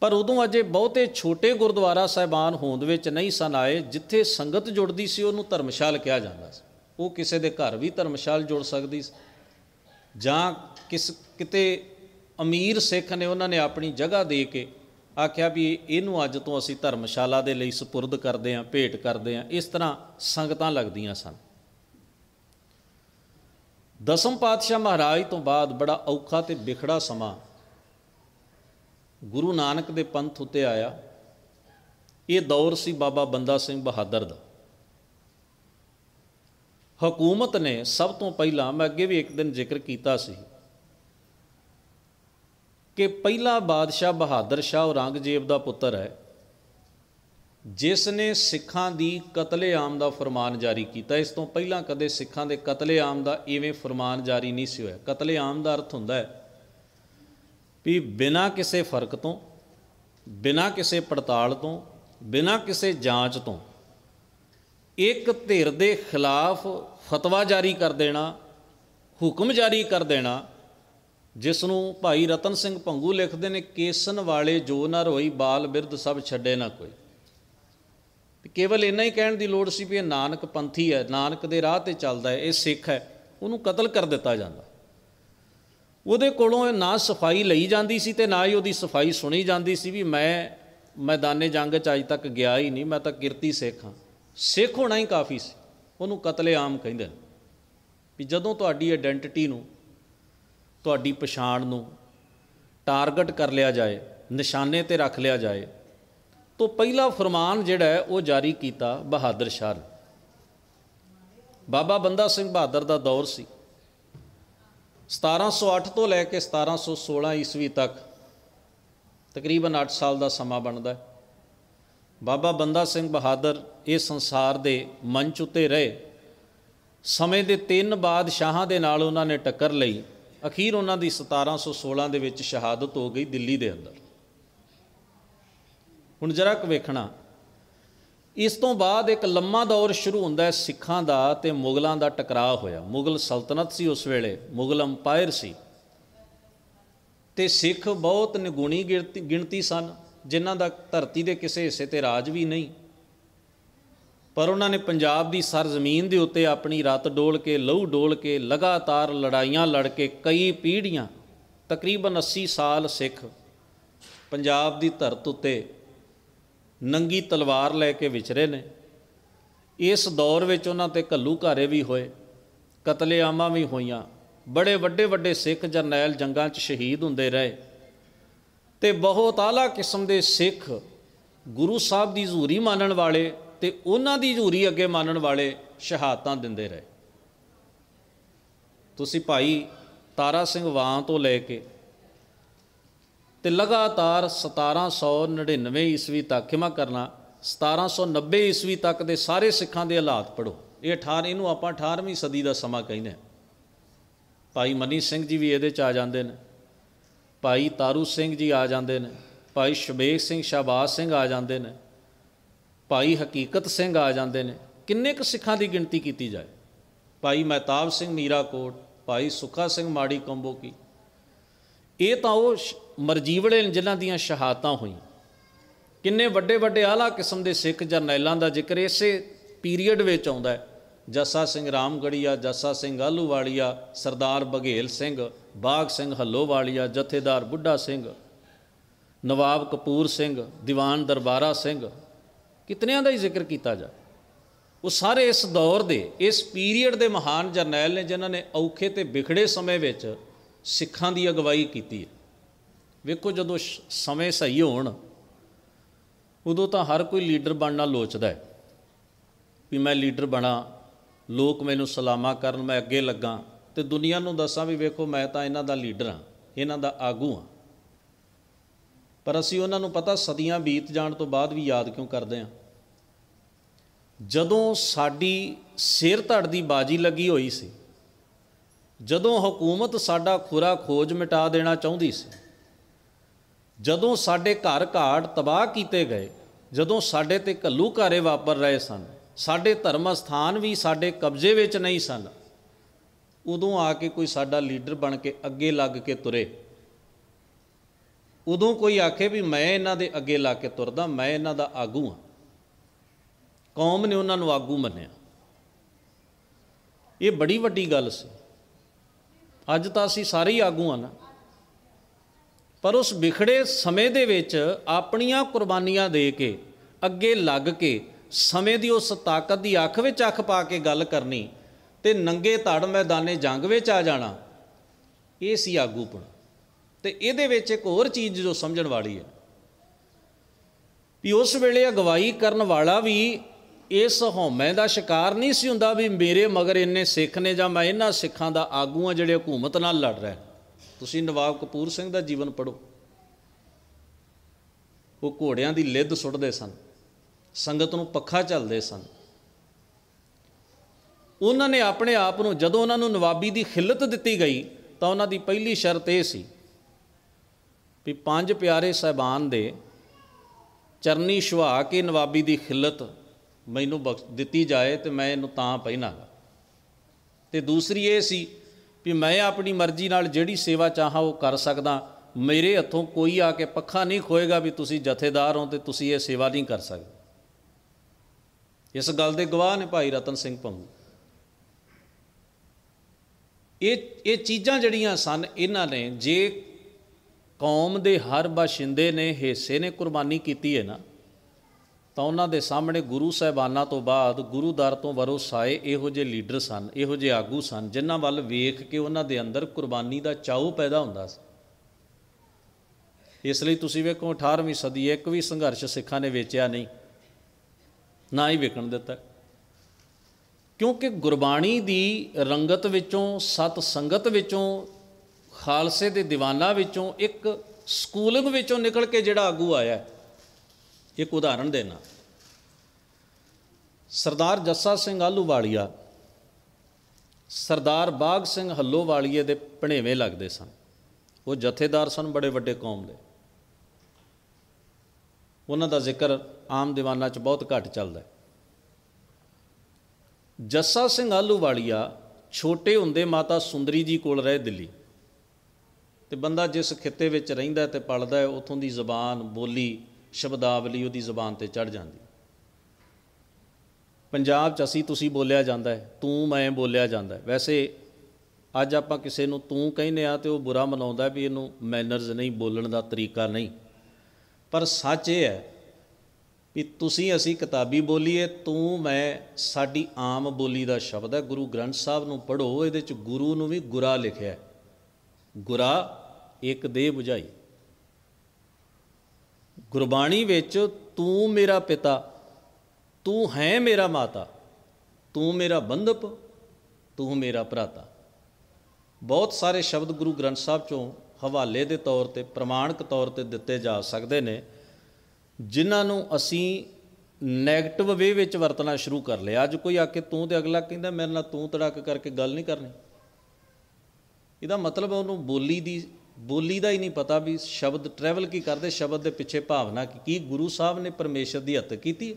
ਪਰ ਉਦੋਂ ਅਜੇ ਬਹੁਤੇ ਛੋਟੇ ਗੁਰਦੁਆਰਾ ਸਹਿਬਾਨ ਹੋਂਦ ਵਿੱਚ ਨਹੀਂ ਸਨ ਆਏ ਜਿੱਥੇ ਸੰਗਤ ਜੁੜਦੀ ਸੀ ਉਹਨੂੰ ਧਰਮਸ਼ਾਲ ਕਿਹਾ ਜਾਂਦਾ ਸੀ ਉਹ ਕਿਸੇ ਦੇ ਘਰ ਵੀ ਧਰਮਸ਼ਾਲ ਜੁੜ ਸਕਦੀ ਸੀ ਜਾਂ ਕਿਸ ਕਿਤੇ ਅਮੀਰ ਸਿੱਖ ਨੇ ਉਹਨਾਂ ਨੇ ਆਪਣੀ ਜਗ੍ਹਾ ਦੇ ਕੇ ਆਖਿਆ ਵੀ ਇਹਨੂੰ ਅੱਜ ਤੋਂ ਅਸੀਂ ਧਰਮਸ਼ਾਲਾ ਦੇ ਲਈ ਸਪੁਰਦ ਕਰਦੇ ਆਂ ਭੇਟ ਕਰਦੇ ਆਂ ਇਸ ਤਰ੍ਹਾਂ ਸੰਗਤਾਂ ਲੱਗਦੀਆਂ ਸਨ ਦਸਮ ਪਾਤਸ਼ਾਹ ਮਹਾਰਾਜ ਤੋਂ ਬਾਅਦ ਬੜਾ ਔਖਾ ਤੇ ਵਿਖੜਾ ਸਮਾਂ ਗੁਰੂ ਨਾਨਕ ਦੇ ਪੰਥ ਉੱਤੇ ਆਇਆ ਇਹ ਦੌਰ ਸੀ ਬਾਬਾ ਬੰਦਾ ਸਿੰਘ ਬਹਾਦਰ ਦਾ ਹਕੂਮਤ ਨੇ ਸਭ ਤੋਂ ਪਹਿਲਾਂ ਮੈਂ ਅੱਗੇ ਵੀ ਇੱਕ ਦਿਨ ਜ਼ਿਕਰ ਕੀਤਾ ਸੀ ਕਿ ਪਹਿਲਾ ਬਾਦਸ਼ਾਹ ਬਹਾਦਰ ਸ਼ਾਹ ਔਰੰਗਜ਼ੇਬ ਦਾ ਪੁੱਤਰ ਹੈ ਜਿਸ ਨੇ ਸਿੱਖਾਂ ਦੀ ਕਤਲੇਆਮ ਦਾ ਫਰਮਾਨ ਜਾਰੀ ਕੀਤਾ ਇਸ ਤੋਂ ਪਹਿਲਾਂ ਕਦੇ ਸਿੱਖਾਂ ਦੇ ਕਤਲੇਆਮ ਦਾ ਇਵੇਂ ਫਰਮਾਨ ਜਾਰੀ ਨਹੀਂ ਸੀ ਹੋਇਆ ਕਤਲੇਆਮ ਦਾ ਅਰਥ ਹੁੰਦਾ ਹੈ ਵੀ ਬਿਨਾਂ ਕਿਸੇ ਫਰਕ ਤੋਂ ਬਿਨਾਂ ਕਿਸੇ ਪੜਤਾਲ ਤੋਂ ਬਿਨਾਂ ਕਿਸੇ ਜਾਂਚ ਤੋਂ ਇੱਕ ਧਿਰ ਦੇ ਖਿਲਾਫ ਫਤਵਾ ਜਾਰੀ ਕਰ ਦੇਣਾ ਹੁਕਮ ਜਾਰੀ ਕਰ ਦੇਣਾ ਜਿਸ ਨੂੰ ਭਾਈ ਰਤਨ ਸਿੰਘ ਭੰਗੂ ਲਿਖਦੇ ਨੇ ਕੇਸਨ ਵਾਲੇ ਜੋ ਨਾ ਰੋਈ ਬਾਲ ਬਿਰਧ ਸਭ ਛੱਡੇ ਨਾ ਕੋਈ ਤੇ ਕੇਵਲ ਇੰਨਾ ਹੀ ਕਹਿਣ ਦੀ ਲੋੜ ਸੀ ਵੀ ਇਹ ਨਾਨਕ ਪੰਥੀ ਹੈ ਨਾਨਕ ਦੇ ਰਾਹ ਤੇ ਚੱਲਦਾ ਹੈ ਇਹ ਸਿੱਖ ਹੈ ਉਹਨੂੰ ਕਤਲ ਕਰ ਦਿੱਤਾ ਜਾਂਦਾ ਉਹਦੇ ਕੋਲੋਂ ਇਹ ਨਾ ਸਫਾਈ ਲਈ ਜਾਂਦੀ ਸੀ ਤੇ ਨਾ ਹੀ ਉਹਦੀ ਸਫਾਈ ਸੁਣੀ ਜਾਂਦੀ ਸੀ ਵੀ ਮੈਂ ਮੈਦਾਨੇ ਜੰਗ ਚ ਅਜ ਤੱਕ ਗਿਆ ਹੀ ਨਹੀਂ ਮੈਂ ਤਾਂ ਕਿਰਤੀ ਸਿੱਖ ਹਾਂ ਸਿੱਖ ਹੋਣਾ ਹੀ ਕਾਫੀ ਸੀ ਉਹਨੂੰ ਕਤਲੇਆਮ ਕਹਿੰਦੇ ਨੇ ਵੀ ਜਦੋਂ ਤੁਹਾਡੀ ਆਇਡੈਂਟੀਟੀ ਨੂੰ ਤੁਹਾਡੀ ਪਛਾਣ ਨੂੰ ਟਾਰਗੇਟ ਕਰ ਲਿਆ ਜਾਏ ਨਿਸ਼ਾਨੇ ਤੇ ਰੱਖ ਲਿਆ ਜਾਏ ਤੋਂ ਪਹਿਲਾ ਫਰਮਾਨ ਜਿਹੜਾ ਹੈ ਉਹ ਜਾਰੀ ਕੀਤਾ ਬਹਾਦਰ ਸ਼ਾਹ ਬਾਬਾ ਬੰਦਾ ਸਿੰਘ ਬਹਾਦਰ ਦਾ ਦੌਰ ਸੀ 1708 ਤੋਂ ਲੈ ਕੇ 1716 ਈਸਵੀ ਤੱਕ ਤਕਰੀਬਨ 8 ਸਾਲ ਦਾ ਸਮਾਂ ਬਣਦਾ ਹੈ ਬਾਬਾ ਬੰਦਾ ਸਿੰਘ ਬਹਾਦਰ ਇਹ ਸੰਸਾਰ ਦੇ ਮੰਚ ਉਤੇ ਰਹੇ ਸਮੇਂ ਦੇ ਤਿੰਨ ਬਾਦਸ਼ਾਹਾਂ ਦੇ ਨਾਲ ਉਹਨਾਂ ਨੇ ਟੱਕਰ ਲਈ ਅਖੀਰ ਉਹਨਾਂ ਦੀ 1716 ਦੇ ਵਿੱਚ ਸ਼ਹਾਦਤ ਹੋ ਗਈ ਦਿੱਲੀ ਦੇ ਅੰਦਰ ਹੁਣ ਜਰਾ ਕੁ ਵੇਖਣਾ ਇਸ ਤੋਂ ਬਾਅਦ ਇੱਕ ਲੰਮਾ ਦੌਰ ਸ਼ੁਰੂ ਹੁੰਦਾ ਹੈ ਸਿੱਖਾਂ ਦਾ ਤੇ ਮੁਗਲਾਂ ਦਾ ਟਕਰਾਅ ਹੋਇਆ ਮੁਗਲ ਸਲਤਨਤ ਸੀ ਉਸ ਵੇਲੇ ਮੁਗਲ ਅੰਪਾਇਰ ਸੀ ਤੇ ਸਿੱਖ ਬਹੁਤ ਨਿਗੁਣੀ ਗਿਣਤੀ ਸਨ ਜਿਨ੍ਹਾਂ ਦਾ ਧਰਤੀ ਦੇ ਕਿਸੇ ਹਿੱਸੇ ਤੇ ਰਾਜ ਵੀ ਨਹੀਂ ਪਰ ਉਹਨਾਂ ਨੇ ਪੰਜਾਬ ਦੀ ਸਰਜ਼ਮੀਨ ਦੇ ਉੱਤੇ ਆਪਣੀ ਰਤ ਡੋਲ ਕੇ ਲਹੂ ਡੋਲ ਕੇ ਲਗਾਤਾਰ ਲੜਾਈਆਂ ਲੜ ਕੇ ਕਈ ਪੀੜ੍ਹੀਆਂ ਤਕਰੀਬਨ 80 ਸਾਲ ਸਿੱਖ ਪੰਜਾਬ ਦੀ ਧਰਤ ਉੱਤੇ ਨੰਗੀ ਤਲਵਾਰ ਲੈ ਕੇ ਵਿਚਰੇ ਨੇ ਇਸ ਦੌਰ ਵਿੱਚ ਉਹਨਾਂ ਤੇ ਕੱਲੂ ਘਾਰੇ ਵੀ ਹੋਏ ਕਤਲੇਆਮਾਂ ਵੀ ਹੋਈਆਂ ਬੜੇ ਵੱਡੇ ਵੱਡੇ ਸਿੱਖ ਜਰਨੈਲ ਜੰਗਾਂ 'ਚ ਸ਼ਹੀਦ ਹੁੰਦੇ ਰਹੇ ਤੇ ਬਹੁਤ ਆਲਾ ਕਿਸਮ ਦੇ ਸਿੱਖ ਗੁਰੂ ਸਾਹਿਬ ਦੀ ਹਜ਼ੂਰੀ ਮੰਨਣ ਵਾਲੇ ਤੇ ਉਹਨਾਂ ਦੀ ਹਜ਼ੂਰੀ ਅੱਗੇ ਮੰਨਣ ਵਾਲੇ ਸ਼ਹਾਦਤਾਂ ਦਿੰਦੇ ਰਹੇ ਤੁਸੀਂ ਭਾਈ ਤਾਰਾ ਸਿੰਘ ਵਾਂ ਤੋਂ ਲੈ ਕੇ ਤੇ ਲਗਾਤਾਰ 1799 ਈਸਵੀ ਤੱਕ ਕਿਮਾ ਕਰਨਾ 1790 ਈਸਵੀ ਤੱਕ ਦੇ ਸਾਰੇ ਸਿੱਖਾਂ ਦੇ ਹਾਲਾਤ ਪੜੋ ਇਹ 18 ਇਹਨੂੰ ਆਪਾਂ 18ਵੀਂ ਸਦੀ ਦਾ ਸਮਾਂ ਕਹਿੰਦੇ ਹਾਂ ਭਾਈ ਮਨੀ ਸਿੰਘ ਜੀ ਵੀ ਇਹਦੇ ਚ ਆ ਜਾਂਦੇ ਨੇ ਭਾਈ ਤਾਰੂ ਸਿੰਘ ਜੀ ਆ ਜਾਂਦੇ ਨੇ ਭਾਈ ਸ਼ਬੇਖ ਸਿੰਘ ਸ਼ਾਬਾਸ਼ ਸਿੰਘ ਆ ਜਾਂਦੇ ਨੇ ਭਾਈ ਹਕੀਕਤ ਸਿੰਘ ਆ ਜਾਂਦੇ ਨੇ ਕਿੰਨੇ ਕੁ ਸਿੱਖਾਂ ਦੀ ਗਿਣਤੀ ਕੀਤੀ ਜਾਏ ਭਾਈ ਮਹਿਤਾਬ ਸਿੰਘ ਮੀਰਾਕੋਟ ਭਾਈ ਸੁਖਾ ਸਿੰਘ ਮਾੜੀ ਕੰਬੋ ਕੀ ਇਹ ਤਾਂ ਉਹ ਮਰਜੀਵੜੇ ਜਿਨ੍ਹਾਂ ਦੀਆਂ ਸ਼ਹਾਦਤਾਂ ਹੋਈਆਂ ਕਿੰਨੇ ਵੱਡੇ ਵੱਡੇ ਆਲਾ ਕਿਸਮ ਦੇ ਸਿੱਖ ਜਰਨੈਲਾਂ ਦਾ ਜ਼ਿਕਰ ਇਸੇ ਪੀਰੀਅਡ ਵਿੱਚ ਆਉਂਦਾ ਹੈ ਜੱਸਾ ਸਿੰਘ ਰਾਮਗੜੀਆ ਜੱਸਾ ਸਿੰਘ ਆਲੂਵਾਲੀਆ ਸਰਦਾਰ ਬਘੇਲ ਸਿੰਘ ਬਾਗ ਸਿੰਘ ਹੱਲੋਵਾਲੀਆ ਜਥੇਦਾਰ ਬੁੱਢਾ ਸਿੰਘ ਨਵਾਬ ਕਪੂਰ ਸਿੰਘ ਦੀਵਾਨ ਦਰਬਾਰਾ ਸਿੰਘ ਕਿਤਨਿਆਂ ਦਾ ਹੀ ਜ਼ਿਕਰ ਕੀਤਾ ਜਾ ਉਹ ਸਾਰੇ ਇਸ ਦੌਰ ਦੇ ਇਸ ਪੀਰੀਅਡ ਦੇ ਮਹਾਨ ਜਰਨੈਲ ਨੇ ਜਿਨ੍ਹਾਂ ਨੇ ਔਖੇ ਤੇ ਵਿਖੜੇ ਸਮੇਂ ਵਿੱਚ ਸਿੱਖਾਂ ਦੀ ਅਗਵਾਈ ਕੀਤੀ ਹੈ ਵੇਖੋ ਜਦੋਂ ਸਮੇਂ ਸਹੀ ਹੋਣ ਉਦੋਂ ਤਾਂ ਹਰ ਕੋਈ ਲੀਡਰ ਬਣਨਾ ਲੋਚਦਾ ਹੈ ਵੀ ਮੈਂ ਲੀਡਰ ਬਣਾ ਲੋਕ ਮੈਨੂੰ ਸਲਾਮਾ ਕਰਨ ਮੈਂ ਅੱਗੇ ਲੱਗਾ ਤੇ ਦੁਨੀਆ ਨੂੰ ਦੱਸਾਂ ਵੀ ਵੇਖੋ ਮੈਂ ਤਾਂ ਇਹਨਾਂ ਦਾ ਲੀਡਰ ਹਾਂ ਇਹਨਾਂ ਦਾ ਆਗੂ ਹਾਂ ਪਰ ਅਸੀਂ ਉਹਨਾਂ ਨੂੰ ਪਤਾ ਸਦੀਆਂ ਬੀਤ ਜਾਣ ਤੋਂ ਬਾਅਦ ਵੀ ਯਾਦ ਕਿਉਂ ਕਰਦੇ ਆ ਜਦੋਂ ਸਾਡੀ ਸਿਰ ਧੜ ਦੀ ਬਾਜੀ ਲੱਗੀ ਹੋਈ ਸੀ ਜਦੋਂ ਹਕੂਮਤ ਸਾਡਾ ਖੁਰਾ ਖੋਜ ਮਿਟਾ ਦੇਣਾ ਚਾਹੁੰਦੀ ਸੀ ਜਦੋਂ ਸਾਡੇ ਘਰ ਘਾਟ ਤਬਾਹ ਕੀਤੇ ਗਏ ਜਦੋਂ ਸਾਡੇ ਤੇ ਘਾਰੇ ਵਾਪਰ ਰਹੇ ਸਨ ਸਾਡੇ ਧਰਮ ਸਥਾਨ ਵੀ ਸਾਡੇ ਕਬਜ਼ੇ ਵਿੱਚ ਨਹੀਂ ਸਨ ਉਦੋਂ ਆ ਕੇ ਕੋਈ ਸਾਡਾ ਲੀਡਰ ਬਣ ਕੇ ਅੱਗੇ ਲੱਗ ਕੇ ਤੁਰੇ ਉਦੋਂ ਕੋਈ ਆਖੇ ਵੀ ਮੈਂ ਇਹਨਾਂ ਦੇ ਅੱਗੇ ਲਾ ਕੇ ਤੁਰਦਾ ਮੈਂ ਇਹਨਾਂ ਦਾ ਆਗੂ ਹਾਂ ਕੌਮ ਨੇ ਉਹਨਾਂ ਨੂੰ ਆਗੂ ਮੰਨਿਆ ਇਹ ਬੜੀ ਵੱਡੀ ਗੱਲ ਸੀ ਅੱਜ ਤਾਂ ਅਸੀਂ ਸਾਰੇ ਹੀ ਆਗੂ ਆ ਨਾ ਪਰ ਉਸ ਵਿਖੜੇ ਸਮੇਂ ਦੇ ਵਿੱਚ ਆਪਣੀਆਂ ਕੁਰਬਾਨੀਆਂ ਦੇ ਕੇ ਅੱਗੇ ਲੱਗ ਕੇ ਸਮੇਂ ਦੀ ਉਸ ਤਾਕਤ ਦੀ ਅੱਖ ਵਿੱਚ ਅੱਖ ਪਾ ਕੇ ਗੱਲ ਕਰਨੀ ਤੇ ਨੰਗੇ ਧੜ ਮੈਦਾਨੇ ਜੰਗ ਵਿੱਚ ਆ ਜਾਣਾ ਇਹ ਸੀ ਆਗੂਪਣ ਤੇ ਇਹਦੇ ਵਿੱਚ ਇੱਕ ਹੋਰ ਚੀਜ਼ ਜੋ ਸਮਝਣ ਵਾਲੀ ਹੈ ਵੀ ਉਸ ਵੇਲੇ ਅਗਵਾਈ ਕਰਨ ਵਾਲਾ ਵੀ ਇਸ ਹਉਮੈ ਦਾ ਸ਼ਿਕਾਰ ਨਹੀਂ ਸੀ ਹੁੰਦਾ ਵੀ ਮੇਰੇ ਮਗਰ ਇੰਨੇ ਸਿੱਖ ਨੇ ਜਾਂ ਮੈਂ ਇਹਨਾਂ ਸਿੱਖਾਂ ਦਾ ਆਗੂ ਆ ਜਿਹੜੇ ਹਕੂਮਤ ਨਾਲ ਲੜ ਰਹੇ ਤੁਸੀਂ ਨਵਾਬ ਕਪੂਰ ਸਿੰਘ ਦਾ ਜੀਵਨ ਪੜੋ ਉਹ ਘੋੜਿਆਂ ਦੀ ਲਿੱਦ ਸੁੱਟਦੇ ਸਨ ਸੰਗਤ ਨੂੰ ਪੱਖਾ ਚੱਲਦੇ ਸਨ ਉਹਨਾਂ ਨੇ ਆਪਣੇ ਆਪ ਨੂੰ ਜਦੋਂ ਉਹਨਾਂ ਨੂੰ ਨਵਾਬੀ ਦੀ ਖਿਲਤ ਦਿੱਤੀ ਗਈ ਤਾਂ ਉਹਨਾਂ ਦੀ ਪਹਿਲੀ ਸ਼ਰਤ ਇਹ ਸੀ ਵੀ ਪੰਜ ਪਿਆਰੇ ਸਹਿਬਾਨ ਦੇ ਚਰਨੀ ਸ਼ਵਾ ਕੇ ਨਵਾਬੀ ਦੀ ਖਿਲਤ ਮੈਨੂੰ ਬਖਸ਼ ਦਿੱਤੀ ਜਾਏ ਤੇ ਮੈਂ ਇਹਨੂੰ ਤਾਂ ਪਹਿਨਾਂਗਾ ਤੇ ਦੂਸਰੀ ਇਹ ਸੀ ਵੀ ਮੈਂ ਆਪਣੀ ਮਰਜ਼ੀ ਨਾਲ ਜਿਹੜੀ ਸੇਵਾ ਚਾਹਾਂ ਉਹ ਕਰ ਸਕਦਾ ਮੇਰੇ ਹੱਥੋਂ ਕੋਈ ਆ ਕੇ ਪੱਖਾ ਨਹੀਂ ਖੋਏਗਾ ਵੀ ਤੁਸੀਂ ਜਥੇਦਾਰ ਹੋ ਤੇ ਤੁਸੀਂ ਇਹ ਸੇਵਾ ਨਹੀਂ ਕਰ ਸਕਦੇ ਇਸ ਗੱਲ ਦੇ ਗਵਾਹ ਨੇ ਭਾਈ ਰਤਨ ਸਿੰਘ ਪੰਗੂ ਇਹ ਇਹ ਚੀਜ਼ਾਂ ਜਿਹੜੀਆਂ ਸਨ ਇਹਨਾਂ ਨੇ ਜੇ ਕੌਮ ਦੇ ਹਰ ਬਾਸ਼ਿੰਦੇ ਨੇ ਹਿੱਸੇ ਨੇ ਕੁਰਬਾਨੀ ਕੀਤੀ ਹੈ ਨਾ ਤਾਂ ਉਹਨਾਂ ਦੇ ਸਾਹਮਣੇ ਗੁਰੂ ਸਹਿਬਾਨਾਂ ਤੋਂ ਬਾਅਦ ਗੁਰੂ ਦਰ ਤੋਂ ਵਰੋਸਾਏ ਇਹੋ ਜਿਹੇ ਲੀਡਰ ਸਨ ਇਹੋ ਜਿਹੇ ਆਗੂ ਸਨ ਜਿਨ੍ਹਾਂ ਵੱਲ ਵੇਖ ਕੇ ਉਹਨਾਂ ਦੇ ਅੰਦਰ ਕੁਰਬਾਨੀ ਦਾ ਚਾਹੂ ਪੈਦਾ ਹੁੰਦਾ ਸੀ ਇਸ ਲਈ ਤੁਸੀਂ ਵੇਖੋ 18ਵੀਂ ਸਦੀ ਇੱਕ ਵੀ ਸੰਘਰਸ਼ ਸਿੱਖਾਂ ਨੇ ਵੇਚਿਆ ਨਹੀਂ ਨਾ ਹੀ ਵਿਕਣ ਦਿੱਤਾ ਕਿਉਂਕਿ ਗੁਰਬਾਣੀ ਦੀ ਰੰਗਤ ਵਿੱਚੋਂ ਸਤ ਸੰਗਤ ਵਿੱਚੋਂ ਖਾਲਸੇ ਦੇ ਦੀਵਾਨਾ ਵਿੱਚੋਂ ਇੱਕ ਸਕੂਲਿੰਗ ਵਿੱਚੋਂ ਨਿਕਲ ਕੇ ਜਿਹੜਾ ਆਗੂ ਆਇਆ ਇੱਕ ਉਦਾਹਰਣ ਦੇਣਾ ਸਰਦਾਰ ਜੱਸਾ ਸਿੰਘ ਆਲੂਵਾਲੀਆ ਸਰਦਾਰ ਬਾਗ ਸਿੰਘ ਹੱਲੋਵਾਲੀਏ ਦੇ ਪਣੇਵੇਂ ਲੱਗਦੇ ਸਨ ਉਹ ਜਥੇਦਾਰ ਸਨ ਬੜੇ ਵੱਡੇ ਕੌਮ ਦੇ ਉਹਨਾਂ ਦਾ ਜ਼ਿਕਰ ਆਮ ਦੀਵਾਨਾਂ 'ਚ ਬਹੁਤ ਘੱਟ ਚੱਲਦਾ ਹੈ ਜੱਸਾ ਸਿੰਘ ਆਲੂਵਾਲੀਆ ਛੋਟੇ ਹੁੰਦੇ ਮਾਤਾ ਸੁੰਦਰੀ ਜੀ ਕੋਲ ਰਹੇ ਦਿੱਲੀ ਤੇ ਬੰਦਾ ਜਿਸ ਖਿੱਤੇ ਵਿੱਚ ਰਹਿੰਦਾ ਤੇ ਪਲਦਾ ਹੈ ਉਥੋਂ ਦੀ ਜ਼ਬਾਨ ਬੋਲੀ ਸ਼ਬਦਾਵਲੀ ਉਹਦੀ ਜ਼ਬਾਨ ਤੇ ਚੜ ਜਾਂਦੀ ਪੰਜਾਬ 'ਚ ਅਸੀਂ ਤੁਸੀਂ ਬੋਲਿਆ ਜਾਂਦਾ ਹੈ ਤੂੰ ਮੈਂ ਬੋਲਿਆ ਜਾਂਦਾ ਹੈ ਵੈਸੇ ਅੱਜ ਆਪਾਂ ਕਿਸੇ ਨੂੰ ਤੂੰ ਕਹਿੰਦੇ ਆ ਤੇ ਉਹ ਬੁਰਾ ਮਨਾਉਂਦਾ ਵੀ ਇਹਨੂੰ ਮੈਨਰਸ ਨਹੀਂ ਬੋਲਣ ਦਾ ਤਰੀਕਾ ਨਹੀਂ ਪਰ ਸੱਚ ਇਹ ਹੈ ਵੀ ਤੁਸੀਂ ਅਸੀਂ ਕਿਤਾਬੀ ਬੋਲੀਏ ਤੂੰ ਮੈਂ ਸਾਡੀ ਆਮ ਬੋਲੀ ਦਾ ਸ਼ਬਦ ਹੈ ਗੁਰੂ ਗ੍ਰੰਥ ਸਾਹਿਬ ਨੂੰ ਪੜ੍ਹੋ ਇਹਦੇ ਚ ਗੁਰੂ ਨੂੰ ਵੀ ਗੁਰਾ ਲਿਖਿਆ ਗੁਰਾ ਇੱਕ ਦੇ ਬੁਝਾਈ ਗੁਰਬਾਣੀ ਵਿੱਚ ਤੂੰ ਮੇਰਾ ਪਿਤਾ ਤੂੰ ਹੈ ਮੇਰਾ ਮਾਤਾ ਤੂੰ ਮੇਰਾ ਬੰਧਪ ਤੂੰ ਮੇਰਾ ਭਰਾਤਾ ਬਹੁਤ ਸਾਰੇ ਸ਼ਬਦ ਗੁਰੂ ਗ੍ਰੰਥ ਸਾਹਿਬ ਚੋਂ ਹਵਾਲੇ ਦੇ ਤੌਰ ਤੇ ਪ੍ਰਮਾਣਿਕ ਤੌਰ ਤੇ ਦਿੱਤੇ ਜਾ ਸਕਦੇ ਨੇ ਜਿਨ੍ਹਾਂ ਨੂੰ ਅਸੀਂ 네ਗੇਟਿਵ ਵੇ ਵਿੱਚ ਵਰਤਣਾ ਸ਼ੁਰੂ ਕਰ ਲਿਆ ਅੱਜ ਕੋਈ ਆ ਕੇ ਤੂੰ ਤੇ ਅਗਲਾ ਕਹਿੰਦਾ ਮੇਰੇ ਨਾਲ ਤੂੰ ਤੜਕ ਕਰਕੇ ਗੱਲ ਨਹੀਂ ਕਰਨੀ ਇਹਦਾ ਮਤਲਬ ਉਹਨੂੰ ਬੋਲੀ ਦੀ ਬੋਲੀ ਦਾ ਹੀ ਨਹੀਂ ਪਤਾ ਵੀ ਸ਼ਬਦ ਟਰੈਵਲ ਕੀ ਕਰਦੇ ਸ਼ਬਦ ਦੇ ਪਿੱਛੇ ਭਾਵਨਾ ਕੀ ਕੀ ਗੁਰੂ ਸਾਹਿਬ ਨੇ ਪਰਮੇਸ਼ਰ ਦੀ ਹੱਤ ਕੀਤੀ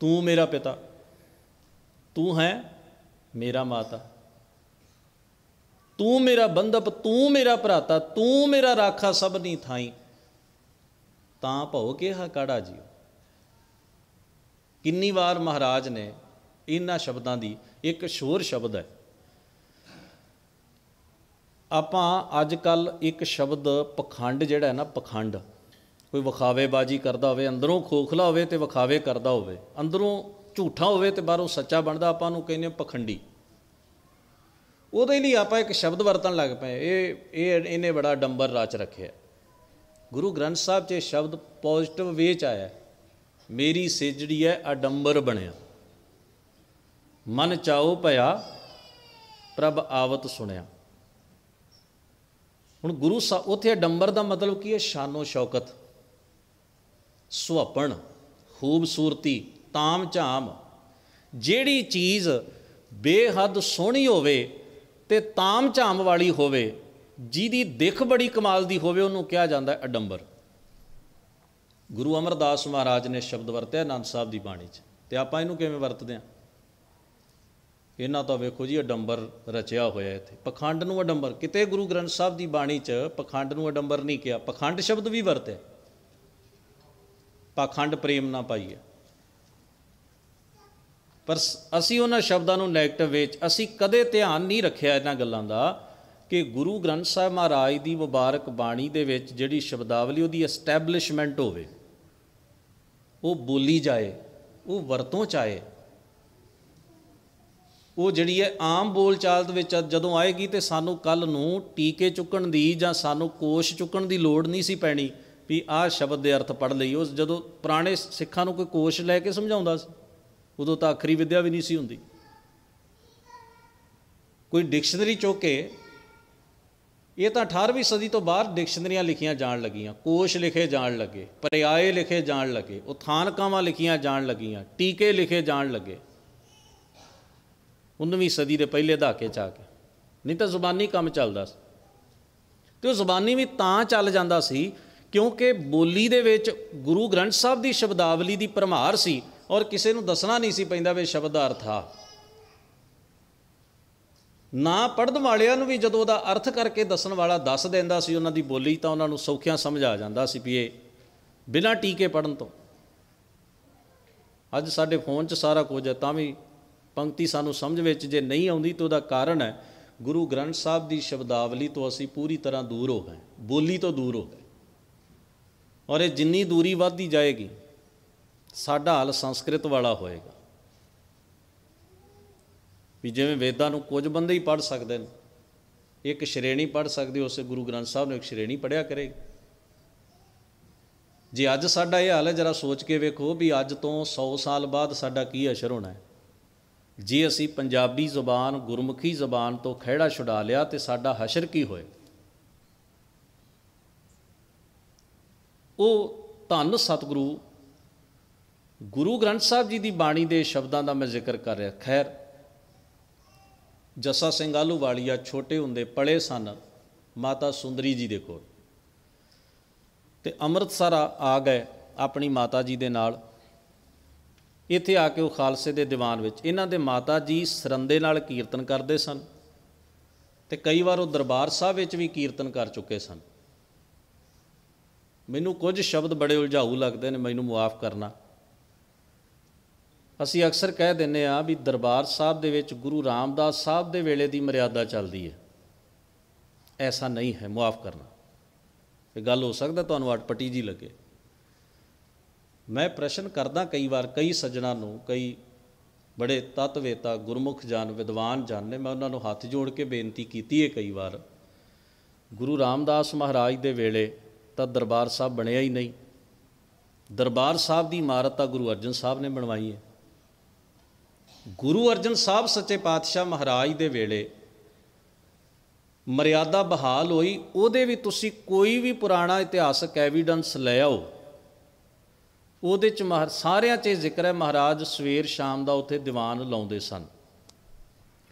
ਤੂੰ ਮੇਰਾ ਪਿਤਾ ਤੂੰ ਹੈ ਮੇਰਾ ਮਾਤਾ ਤੂੰ ਮੇਰਾ ਬੰਧਪ ਤੂੰ ਮੇਰਾ ਭਰਾਤਾ ਤੂੰ ਮੇਰਾ ਰਾਖਾ ਸਭ ਨਹੀਂ ਥਾਈ ਤਾਂ ਭਉ ਕਿਹਾ ਕਾੜਾ ਜੀ ਕਿੰਨੀ ਵਾਰ ਮਹਾਰਾਜ ਨੇ ਇਹਨਾਂ ਸ਼ਬਦਾਂ ਦੀ ਇੱਕ ਸ਼ੋਰ ਸ਼ਬਦ ਹੈ ਆਪਾਂ ਅੱਜ ਕੱਲ ਇੱਕ ਸ਼ਬਦ ਪਖੰਡ ਜਿਹੜਾ ਹੈ ਨਾ ਪਖੰਡ ਕੋਈ ਵਿਖਾਵੇਬਾਜੀ ਕਰਦਾ ਹੋਵੇ ਅੰਦਰੋਂ ਖੋਖਲਾ ਹੋਵੇ ਤੇ ਵਿਖਾਵੇ ਕਰਦਾ ਹੋਵੇ ਅੰਦਰੋਂ ਝੂਠਾ ਹੋਵੇ ਤੇ ਬਾਹਰੋਂ ਸੱਚਾ ਬਣਦਾ ਆਪਾਂ ਨੂੰ ਕਹਿੰਦੇ ਪਖੰਡੀ ਉਹਦੇ ਲਈ ਆਪਾਂ ਇੱਕ ਸ਼ਬਦ ਵਰਤਣ ਲੱਗ ਪਏ ਇਹ ਇਹ ਇਹਨੇ ਬੜਾ ਡੰਬਰ ਰਾਚ ਰੱਖਿਆ ਗੁਰੂ ਗ੍ਰੰਥ ਸਾਹਿਬ 'ਚ ਇਹ ਸ਼ਬਦ ਪੋਜ਼ਿਟਿਵ ਵੇ 'ਚ ਆਇਆ ਮੇਰੀ ਸੇਜੜੀ ਹੈ ਅਡੰਬਰ ਬਣਿਆ ਮਨ ਚਾਉ ਭਇਆ ਪ੍ਰਭ ਆਵਤ ਸੁਣਿਆ ਹੁਣ ਗੁਰੂ ਸਾ ਉਥੇ ਡੰਬਰ ਦਾ ਮਤਲਬ ਕੀ ਹੈ ਸ਼ਾਨੋ ਸ਼ੌਕਤ ਸੁਹੱਪਣ ਖੂਬਸੂਰਤੀ ਤਾਮ ਝਾਮ ਜਿਹੜੀ ਚੀਜ਼ ਬੇਹੱਦ ਸੋਹਣੀ ਹੋਵੇ ਤੇ ਤਾਮ ਝਾਮ ਵਾਲੀ ਹੋਵੇ ਜਿਹਦੀ ਦਿੱਖ ਬੜੀ ਕਮਾਲ ਦੀ ਹੋਵੇ ਉਹਨੂੰ ਕਿਹਾ ਜਾਂਦਾ ਹੈ ਅਡੰਬਰ ਗੁਰੂ ਅਮਰਦਾਸ ਮਹਾਰਾਜ ਨੇ ਸ਼ਬਦ ਵਰਤਿਆ ਅਨੰਦ ਸਾਹਿਬ ਦੀ ਬਾਣੀ 'ਚ ਤੇ ਆਪਾਂ ਇਹਨੂੰ ਕਿਵੇਂ ਵਰਤਦੇ ਆਂ ਇਹਨਾਂ ਤਾਂ ਵੇਖੋ ਜੀ ਅਡੰਬਰ ਰਚਿਆ ਹੋਇਆ ਇੱਥੇ ਪਖੰਡ ਨੂੰ ਅਡੰਬਰ ਕਿਤੇ ਗੁਰੂ ਗ੍ਰੰਥ ਸਾਹਿਬ ਦੀ ਬਾਣੀ 'ਚ ਪਖੰਡ ਨੂੰ ਅਡੰਬਰ ਨਹੀਂ ਕਿਹਾ ਪਖੰਡ ਸ਼ਬਦ ਵੀ ਵਰਤਿਆ ਪਖੰਡ ਪ੍ਰੇਮ ਨਾ ਪਾਈਏ ਪਰ ਅਸੀਂ ਉਹਨਾਂ ਸ਼ਬਦਾਂ ਨੂੰ ਨੈਗੇਟਿਵ ਵਿੱਚ ਅਸੀਂ ਕਦੇ ਧਿਆਨ ਨਹੀਂ ਰੱਖਿਆ ਇਹਨਾਂ ਗੱਲਾਂ ਦਾ ਕਿ ਗੁਰੂ ਗ੍ਰੰਥ ਸਾਹਿਬ ਮਹਾਰਾਜ ਦੀ ਮੁਬਾਰਕ ਬਾਣੀ ਦੇ ਵਿੱਚ ਜਿਹੜੀ ਸ਼ਬਦਾਵਲੀ ਉਹਦੀ ਐਸਟੈਬਲਿਸ਼ਮੈਂਟ ਹੋਵੇ ਉਹ ਬੋਲੀ ਜਾਏ ਉਹ ਵਰਤੋਂ ਚਾਏ ਉਹ ਜਿਹੜੀ ਹੈ ਆਮ ਬੋਲਚਾਲ ਦੇ ਵਿੱਚ ਜਦੋਂ ਆਏਗੀ ਤੇ ਸਾਨੂੰ ਕੱਲ ਨੂੰ ਟੀਕੇ ਚੁੱਕਣ ਦੀ ਜਾਂ ਸਾਨੂੰ ਕੋਸ਼ ਚੁੱਕਣ ਦੀ ਲੋੜ ਨਹੀਂ ਸੀ ਪੈਣੀ ਵੀ ਆਹ ਸ਼ਬਦ ਦੇ ਅਰਥ ਪੜ ਲਈ ਉਸ ਜਦੋਂ ਪੁਰਾਣੇ ਸਿੱਖਾਂ ਨੂੰ ਕੋਈ ਕੋਸ਼ ਲੈ ਕੇ ਸਮਝਾਉਂਦਾ ਸੀ ਉਦੋਂ ਤਾਂ ਆਖਰੀ ਵਿਦਿਆ ਵੀ ਨਹੀਂ ਸੀ ਹੁੰਦੀ ਕੋਈ ਡਿਕਸ਼ਨਰੀ ਕੇ ਇਹ ਤਾਂ 18ਵੀਂ ਸਦੀ ਤੋਂ ਬਾਅਦ ਡਿਕਸ਼ਨਰੀਆਂ ਲਿਖੀਆਂ ਜਾਣ ਲੱਗੀਆਂ ਕੋਸ਼ ਲਿਖੇ ਜਾਣ ਲੱਗੇ ਪਰਿਆਏ ਲਿਖੇ ਜਾਣ ਲੱਗੇ ਉਥਾਨਕਾਵਾਂ ਲਿਖੀਆਂ ਜਾਣ ਲੱਗੀਆਂ ਟੀਕੇ ਲਿਖੇ ਜਾਣ ਲੱਗੇ 19ਵੀਂ ਸਦੀ ਦੇ ਪਹਿਲੇ ਦਹਾਕੇ ਚ ਆ ਕੇ ਨਹੀਂ ਤਾਂ ਜ਼ੁਬਾਨੀ ਕੰਮ ਚੱਲਦਾ ਸੀ ਤੇ ਉਹ ਜ਼ੁਬਾਨੀ ਵੀ ਤਾਂ ਚੱਲ ਜਾਂਦਾ ਸੀ ਕਿਉਂਕਿ ਬੋਲੀ ਦੇ ਵਿੱਚ ਗੁਰੂ ਗ੍ਰੰਥ ਸਾਹਿਬ ਦੀ ਸ਼ਬਦਾਵਲੀ ਦੀ ਪਰਮਾਰ ਸੀ ਔਰ ਕਿਸੇ ਨੂੰ ਦੱਸਣਾ ਨਹੀਂ ਸੀ ਪੈਂਦਾ ਵੇ ਸ਼ਬਦ ਦਾ ਅਰਥ ਆ ਨਾ ਪੜਨ ਵਾਲਿਆਂ ਨੂੰ ਵੀ ਜਦੋਂ ਉਹਦਾ ਅਰਥ ਕਰਕੇ ਦੱਸਣ ਵਾਲਾ ਦੱਸ ਦਿੰਦਾ ਸੀ ਉਹਨਾਂ ਦੀ ਬੋਲੀ ਤਾਂ ਉਹਨਾਂ ਨੂੰ ਸੌਖਿਆਂ ਸਮਝ ਆ ਜਾਂਦਾ ਸੀ ਵੀ ਇਹ ਬਿਨਾਂ ਟੀਕੇ ਪੜਨ ਤੋਂ ਅੱਜ ਸਾਡੇ ਫੋਨ 'ਚ ਸਾਰਾ ਕੁਝ ਹੈ ਤਾਂ ਵੀ ਪੰਕਤੀ ਸਾਨੂੰ ਸਮਝ ਵਿੱਚ ਜੇ ਨਹੀਂ ਆਉਂਦੀ ਤਾਂ ਉਹਦਾ ਕਾਰਨ ਹੈ ਗੁਰੂ ਗ੍ਰੰਥ ਸਾਹਿਬ ਦੀ ਸ਼ਬਦਾਵਲੀ ਤੋਂ ਅਸੀਂ ਪੂਰੀ ਤਰ੍ਹਾਂ ਦੂਰ ਹੋ ਗਏ ਬੋਲੀ ਤੋਂ ਦੂਰ ਹੋ ਗਏ ਔਰ ਇਹ ਜਿੰਨੀ ਦੂਰੀ ਵੱਧਦੀ ਜਾਏਗੀ ਸਾਡਾ ਹਾਲ ਸੰਸਕ੍ਰਿਤ ਵਾਲਾ ਹੋਏਗਾ ਵੀ ਜਿਵੇਂ ਵੇਦਾਂ ਨੂੰ ਕੁਝ ਬੰਦੇ ਹੀ ਪੜ ਸਕਦੇ ਨੇ ਇੱਕ ਸ਼੍ਰੇਣੀ ਪੜ ਸਕਦੇ ਉਸੇ ਗੁਰੂ ਗ੍ਰੰਥ ਸਾਹਿਬ ਨੂੰ ਇੱਕ ਸ਼੍ਰੇਣੀ ਪੜਿਆ ਕਰੇ ਜੇ ਅੱਜ ਸਾਡਾ ਇਹ ਹਾਲ ਹੈ ਜਰਾ ਸੋਚ ਕੇ ਵੇਖੋ ਵੀ ਅੱਜ ਤੋਂ 100 ਸਾਲ ਬਾਅਦ ਸਾਡਾ ਕੀ ਅਸ਼ਰ ਹੋਣਾ ਹੈ ਜੇ ਅਸੀਂ ਪੰਜਾਬੀ ਜ਼ੁਬਾਨ ਗੁਰਮੁਖੀ ਜ਼ੁਬਾਨ ਤੋਂ ਖਿਹੜਾ ਛੁਡਾ ਲਿਆ ਤੇ ਸਾਡਾ ਹਸ਼ਰ ਕੀ ਹੋਏ ਉਹ ਧੰਨ ਸਤਿਗੁਰੂ ਗੁਰੂ ਗ੍ਰੰਥ ਸਾਹਿਬ ਜੀ ਦੀ ਬਾਣੀ ਦੇ ਸ਼ਬਦਾਂ ਦਾ ਮੈਂ ਜ਼ਿਕਰ ਕਰ ਰਿਹਾ ਖੈਰ ਜੱਸਾ ਸਿੰਘ ਆਲੂ ਵਾਲੀਆ ਛੋਟੇ ਹੁੰਦੇ ਪਲੇ ਸਨ ਮਾਤਾ ਸੁੰਦਰੀ ਜੀ ਦੇ ਕੋਲ ਤੇ ਅੰਮ੍ਰਿਤਸਰ ਆ ਗਏ ਆਪਣੀ ਮਾਤਾ ਜੀ ਦੇ ਨਾਲ ਇੱਥੇ ਆ ਕੇ ਉਹ ਖਾਲਸੇ ਦੇ ਦੀਵਾਨ ਵਿੱਚ ਇਹਨਾਂ ਦੇ ਮਾਤਾ ਜੀ ਸਰੰਦੇ ਨਾਲ ਕੀਰਤਨ ਕਰਦੇ ਸਨ ਤੇ ਕਈ ਵਾਰ ਉਹ ਦਰਬਾਰ ਸਾਹਿਬ ਵਿੱਚ ਵੀ ਕੀਰਤਨ ਕਰ ਚੁੱਕੇ ਸਨ ਮੈਨੂੰ ਕੁਝ ਸ਼ਬਦ ਬੜੇ ਉਲਝਾਊ ਲੱਗਦੇ ਨੇ ਮੈਨੂੰ ਮਾਫ ਕਰਨਾ ਅਸੀਂ ਅਕਸਰ ਕਹਿ ਦਿੰਨੇ ਆ ਵੀ ਦਰਬਾਰ ਸਾਹਿਬ ਦੇ ਵਿੱਚ ਗੁਰੂ ਰਾਮਦਾਸ ਸਾਹਿਬ ਦੇ ਵੇਲੇ ਦੀ ਮਰਿਆਦਾ ਚੱਲਦੀ ਹੈ ਐਸਾ ਨਹੀਂ ਹੈ ਮਾਫ ਕਰਨਾ ਇਹ ਗੱਲ ਹੋ ਸਕਦਾ ਤੁਹਾਨੂੰ ਅਟਪਟੀ ਜੀ ਲੱਗੇ ਮੈਂ ਪ੍ਰਸ਼ਨ ਕਰਦਾ ਕਈ ਵਾਰ ਕਈ ਸੱਜਣਾ ਨੂੰ ਕਈ ਬੜੇ ਤਤਵੇਤਾ ਗੁਰਮੁਖ ਜਾਨ ਵਿਦਵਾਨ ਜਾਨ ਨੇ ਮੈਂ ਉਹਨਾਂ ਨੂੰ ਹੱਥ ਜੋੜ ਕੇ ਬੇਨਤੀ ਕੀਤੀ ਹੈ ਕਈ ਵਾਰ ਗੁਰੂ ਰਾਮਦਾਸ ਮਹਾਰਾਜ ਦੇ ਵੇਲੇ ਤਾਂ ਦਰਬਾਰ ਸਾਹਿਬ ਬਣਿਆ ਹੀ ਨਹੀਂ ਦਰਬਾਰ ਸਾਹਿਬ ਦੀ ਇਮਾਰਤ ਤਾਂ ਗੁਰੂ ਅਰਜਨ ਸਾਹਿਬ ਨੇ ਬਣਵਾਈ ਹੈ ਗੁਰੂ ਅਰਜਨ ਸਾਹਿਬ ਸੱਚੇ ਪਾਤਸ਼ਾਹ ਮਹਾਰਾਜ ਦੇ ਵੇਲੇ ਮਰਿਆਦਾ ਬਹਾਲ ਹੋਈ ਉਹਦੇ ਵੀ ਤੁਸੀਂ ਕੋਈ ਵੀ ਪੁਰਾਣਾ ਇਤਿਹਾਸਕ ਐਵੀਡੈਂਸ ਲੈ ਆਓ ਉਹਦੇ ਚ ਸਾਰਿਆਂ 'ਚ ਜ਼ਿਕਰ ਹੈ ਮਹਾਰਾਜ ਸਵੇਰ ਸ਼ਾਮ ਦਾ ਉੱਥੇ ਦੀਵਾਨ ਲਾਉਂਦੇ ਸਨ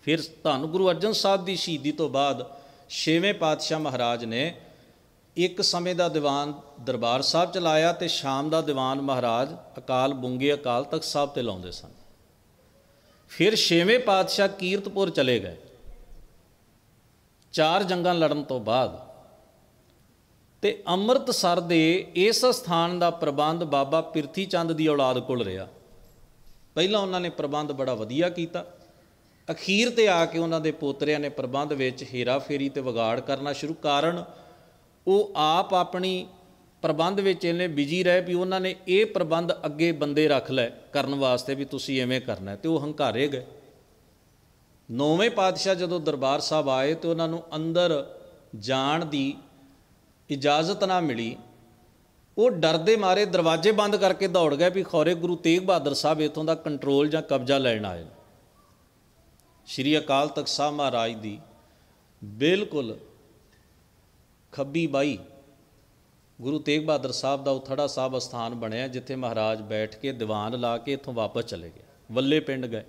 ਫਿਰ ਧੰਨ ਗੁਰੂ ਅਰਜਨ ਸਾਹਿਬ ਦੀ ਸ਼ਹੀਦੀ ਤੋਂ ਬਾਅਦ ਛੇਵੇਂ ਪਾਤਸ਼ਾਹ ਮਹਾਰਾਜ ਨੇ ਇੱਕ ਸਮੇਂ ਦਾ ਦੀਵਾਨ ਦਰਬਾਰ ਸਾਹਿਬ ਚ ਲਾਇਆ ਤੇ ਸ਼ਾਮ ਦਾ ਦੀਵਾਨ ਮਹਾਰਾਜ ਅਕਾਲ ਬੁੰਗੇ ਅਕਾਲ ਤਖਤ ਸਾਹਿਬ ਤੇ ਲਾਉਂਦੇ ਸਨ ਫਿਰ ਛੇਵੇਂ ਪਾਤਸ਼ਾਹ ਕੀਰਤਪੁਰ ਚਲੇ ਗਏ ਚਾਰ ਜੰਗਾਂ ਲੜਨ ਤੋਂ ਬਾਅਦ ਤੇ ਅੰਮ੍ਰਿਤਸਰ ਦੇ ਇਸ ਸਥਾਨ ਦਾ ਪ੍ਰਬੰਧ ਬਾਬਾ ਪਿਰਥੀ ਚੰਦ ਦੀ ਔਲਾਦ ਕੋਲ ਰਿਹਾ ਪਹਿਲਾਂ ਉਹਨਾਂ ਨੇ ਪ੍ਰਬੰਧ ਬੜਾ ਵਧੀਆ ਕੀਤਾ ਅਖੀਰ ਤੇ ਆ ਕੇ ਉਹਨਾਂ ਦੇ ਪੋਤਰਿਆਂ ਨੇ ਪ੍ਰਬੰਧ ਵਿੱਚ ਹੀਰਾ ਫੇਰੀ ਤੇ ਵਿਗਾੜ ਕਰਨਾ ਸ਼ੁਰੂ ਕਾਰਨ ਉਹ ਆਪ ਆਪਣੀ ਪ੍ਰਬੰਧ ਵਿੱਚ ਇਹਨੇ ਬਿਜੀ ਰਹੇ ਵੀ ਉਹਨਾਂ ਨੇ ਇਹ ਪ੍ਰਬੰਧ ਅੱਗੇ ਬੰਦੇ ਰੱਖ ਲੈ ਕਰਨ ਵਾਸਤੇ ਵੀ ਤੁਸੀਂ ਐਵੇਂ ਕਰਨਾ ਤੇ ਉਹ ਹੰਕਾਰੇ ਗਏ ਨੌਵੇਂ ਪਾਤਸ਼ਾਹ ਜਦੋਂ ਦਰਬਾਰ ਸਾਹਿਬ ਆਏ ਤੇ ਉਹਨਾਂ ਨੂੰ ਅੰਦਰ ਜਾਣ ਦੀ ਇਜਾਜ਼ਤ ਨਾ ਮਿਲੀ ਉਹ ਡਰ ਦੇ ਮਾਰੇ ਦਰਵਾਜ਼ੇ ਬੰਦ ਕਰਕੇ ਦੌੜ ਗਏ ਵੀ ਖੌਰੇ ਗੁਰੂ ਤੇਗ ਬਹਾਦਰ ਸਾਹਿਬ ਇਥੋਂ ਦਾ ਕੰਟਰੋਲ ਜਾਂ ਕਬਜ਼ਾ ਲੈਣ ਆਏ ਸ਼੍ਰੀ ਅਕਾਲ ਤਖਤ ਸਾਹਿਬ ਮਹਾਰਾਜ ਦੀ ਬਿਲਕੁਲ ਖੱਬੀ ਬਾਈ ਗੁਰੂ ਤੇਗ ਬਹਾਦਰ ਸਾਹਿਬ ਦਾ ਉਥੜਾ ਸਾਹਿਬ ਅਸਥਾਨ ਬਣਿਆ ਜਿੱਥੇ ਮਹਾਰਾਜ ਬੈਠ ਕੇ ਦੀਵਾਨ ਲਾ ਕੇ ਇਥੋਂ ਵਾਪਸ ਚਲੇ ਗਏ ਵੱਲੇ ਪਿੰਡ ਗਏ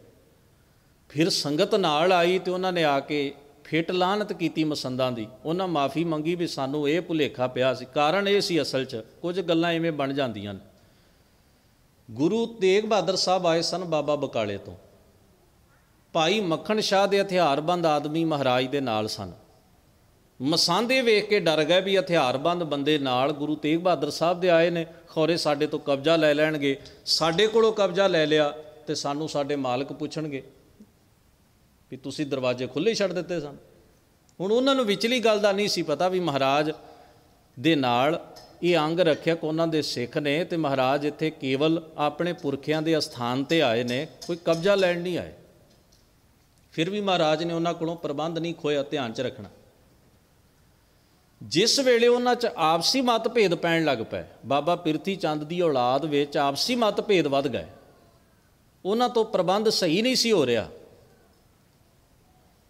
ਫਿਰ ਸੰਗਤ ਨਾਲ ਆਈ ਤੇ ਉਹਨਾਂ ਨੇ ਆ ਕੇ ਫਿਟ ਲਾਨਤ ਕੀਤੀ ਮਸੰਦਾਂ ਦੀ ਉਹਨਾਂ ਮਾਫੀ ਮੰਗੀ ਵੀ ਸਾਨੂੰ ਇਹ ਭੁਲੇਖਾ ਪਿਆ ਸੀ ਕਾਰਨ ਇਹ ਸੀ ਅਸਲ 'ਚ ਕੁਝ ਗੱਲਾਂ ਐਵੇਂ ਬਣ ਜਾਂਦੀਆਂ ਨੇ ਗੁਰੂ ਤੇਗ ਬਹਾਦਰ ਸਾਹਿਬ ਆਏ ਸਨ ਬਾਬਾ ਬਕਾਲੇ ਤੋਂ ਭਾਈ ਮੱਖਣ ਸ਼ਾਹ ਦੇ ਹਥਿਆਰਬੰਦ ਆਦਮੀ ਮਹਾਰਾਜ ਦੇ ਨਾਲ ਸਨ ਮਸਾਂਦੇ ਵੇਖ ਕੇ ਡਰ ਗਏ ਵੀ ਹਥਿਆਰਬੰਦ ਬੰਦੇ ਨਾਲ ਗੁਰੂ ਤੇਗ ਬਹਾਦਰ ਸਾਹਿਬ ਦੇ ਆਏ ਨੇ ਖੌਰੇ ਸਾਡੇ ਤੋਂ ਕਬਜ਼ਾ ਲੈ ਲੈਣਗੇ ਸਾਡੇ ਕੋਲੋਂ ਕਬਜ਼ਾ ਲੈ ਲਿਆ ਤੇ ਸਾਨੂੰ ਸਾਡੇ ਮਾਲਕ ਪੁੱਛਣਗੇ ਵੀ ਤੁਸੀਂ ਦਰਵਾਜ਼ੇ ਖੁੱਲੇ ਛੱਡ ਦਿੱਤੇ ਸਨ ਹੁਣ ਉਹਨਾਂ ਨੂੰ ਵਿਚਲੀ ਗੱਲ ਦਾ ਨਹੀਂ ਸੀ ਪਤਾ ਵੀ ਮਹਾਰਾਜ ਦੇ ਨਾਲ ਇਹ ਅੰਗ ਰੱਖਿਆ ਉਹਨਾਂ ਦੇ ਸਿੱਖ ਨੇ ਤੇ ਮਹਾਰਾਜ ਇੱਥੇ ਕੇਵਲ ਆਪਣੇ ਪੁਰਖਿਆਂ ਦੇ ਅਸਥਾਨ ਤੇ ਆਏ ਨੇ ਕੋਈ ਕਬਜ਼ਾ ਲੈਣ ਨਹੀਂ ਆਏ ਫਿਰ ਵੀ ਮਹਾਰਾਜ ਨੇ ਉਹਨਾਂ ਕੋਲੋਂ ਪ੍ਰਬੰਧ ਨਹੀਂ ਖੋਇਆ ਧਿਆਨ 'ਚ ਰੱਖਣਾ ਜਿਸ ਵੇਲੇ ਉਹਨਾਂ 'ਚ ਆਪਸੀ ਮਤਭੇਦ ਪੈਣ ਲੱਗ ਪਏ ਬਾਬਾ ਪਿਰਥੀ ਚੰਦ ਦੀ ਔਲਾਦ ਵਿੱਚ ਆਪਸੀ ਮਤਭੇਦ ਵੱਧ ਗਏ ਉਹਨਾਂ ਤੋਂ ਪ੍ਰਬੰਧ ਸਹੀ ਨਹੀਂ ਸੀ ਹੋ ਰਿਹਾ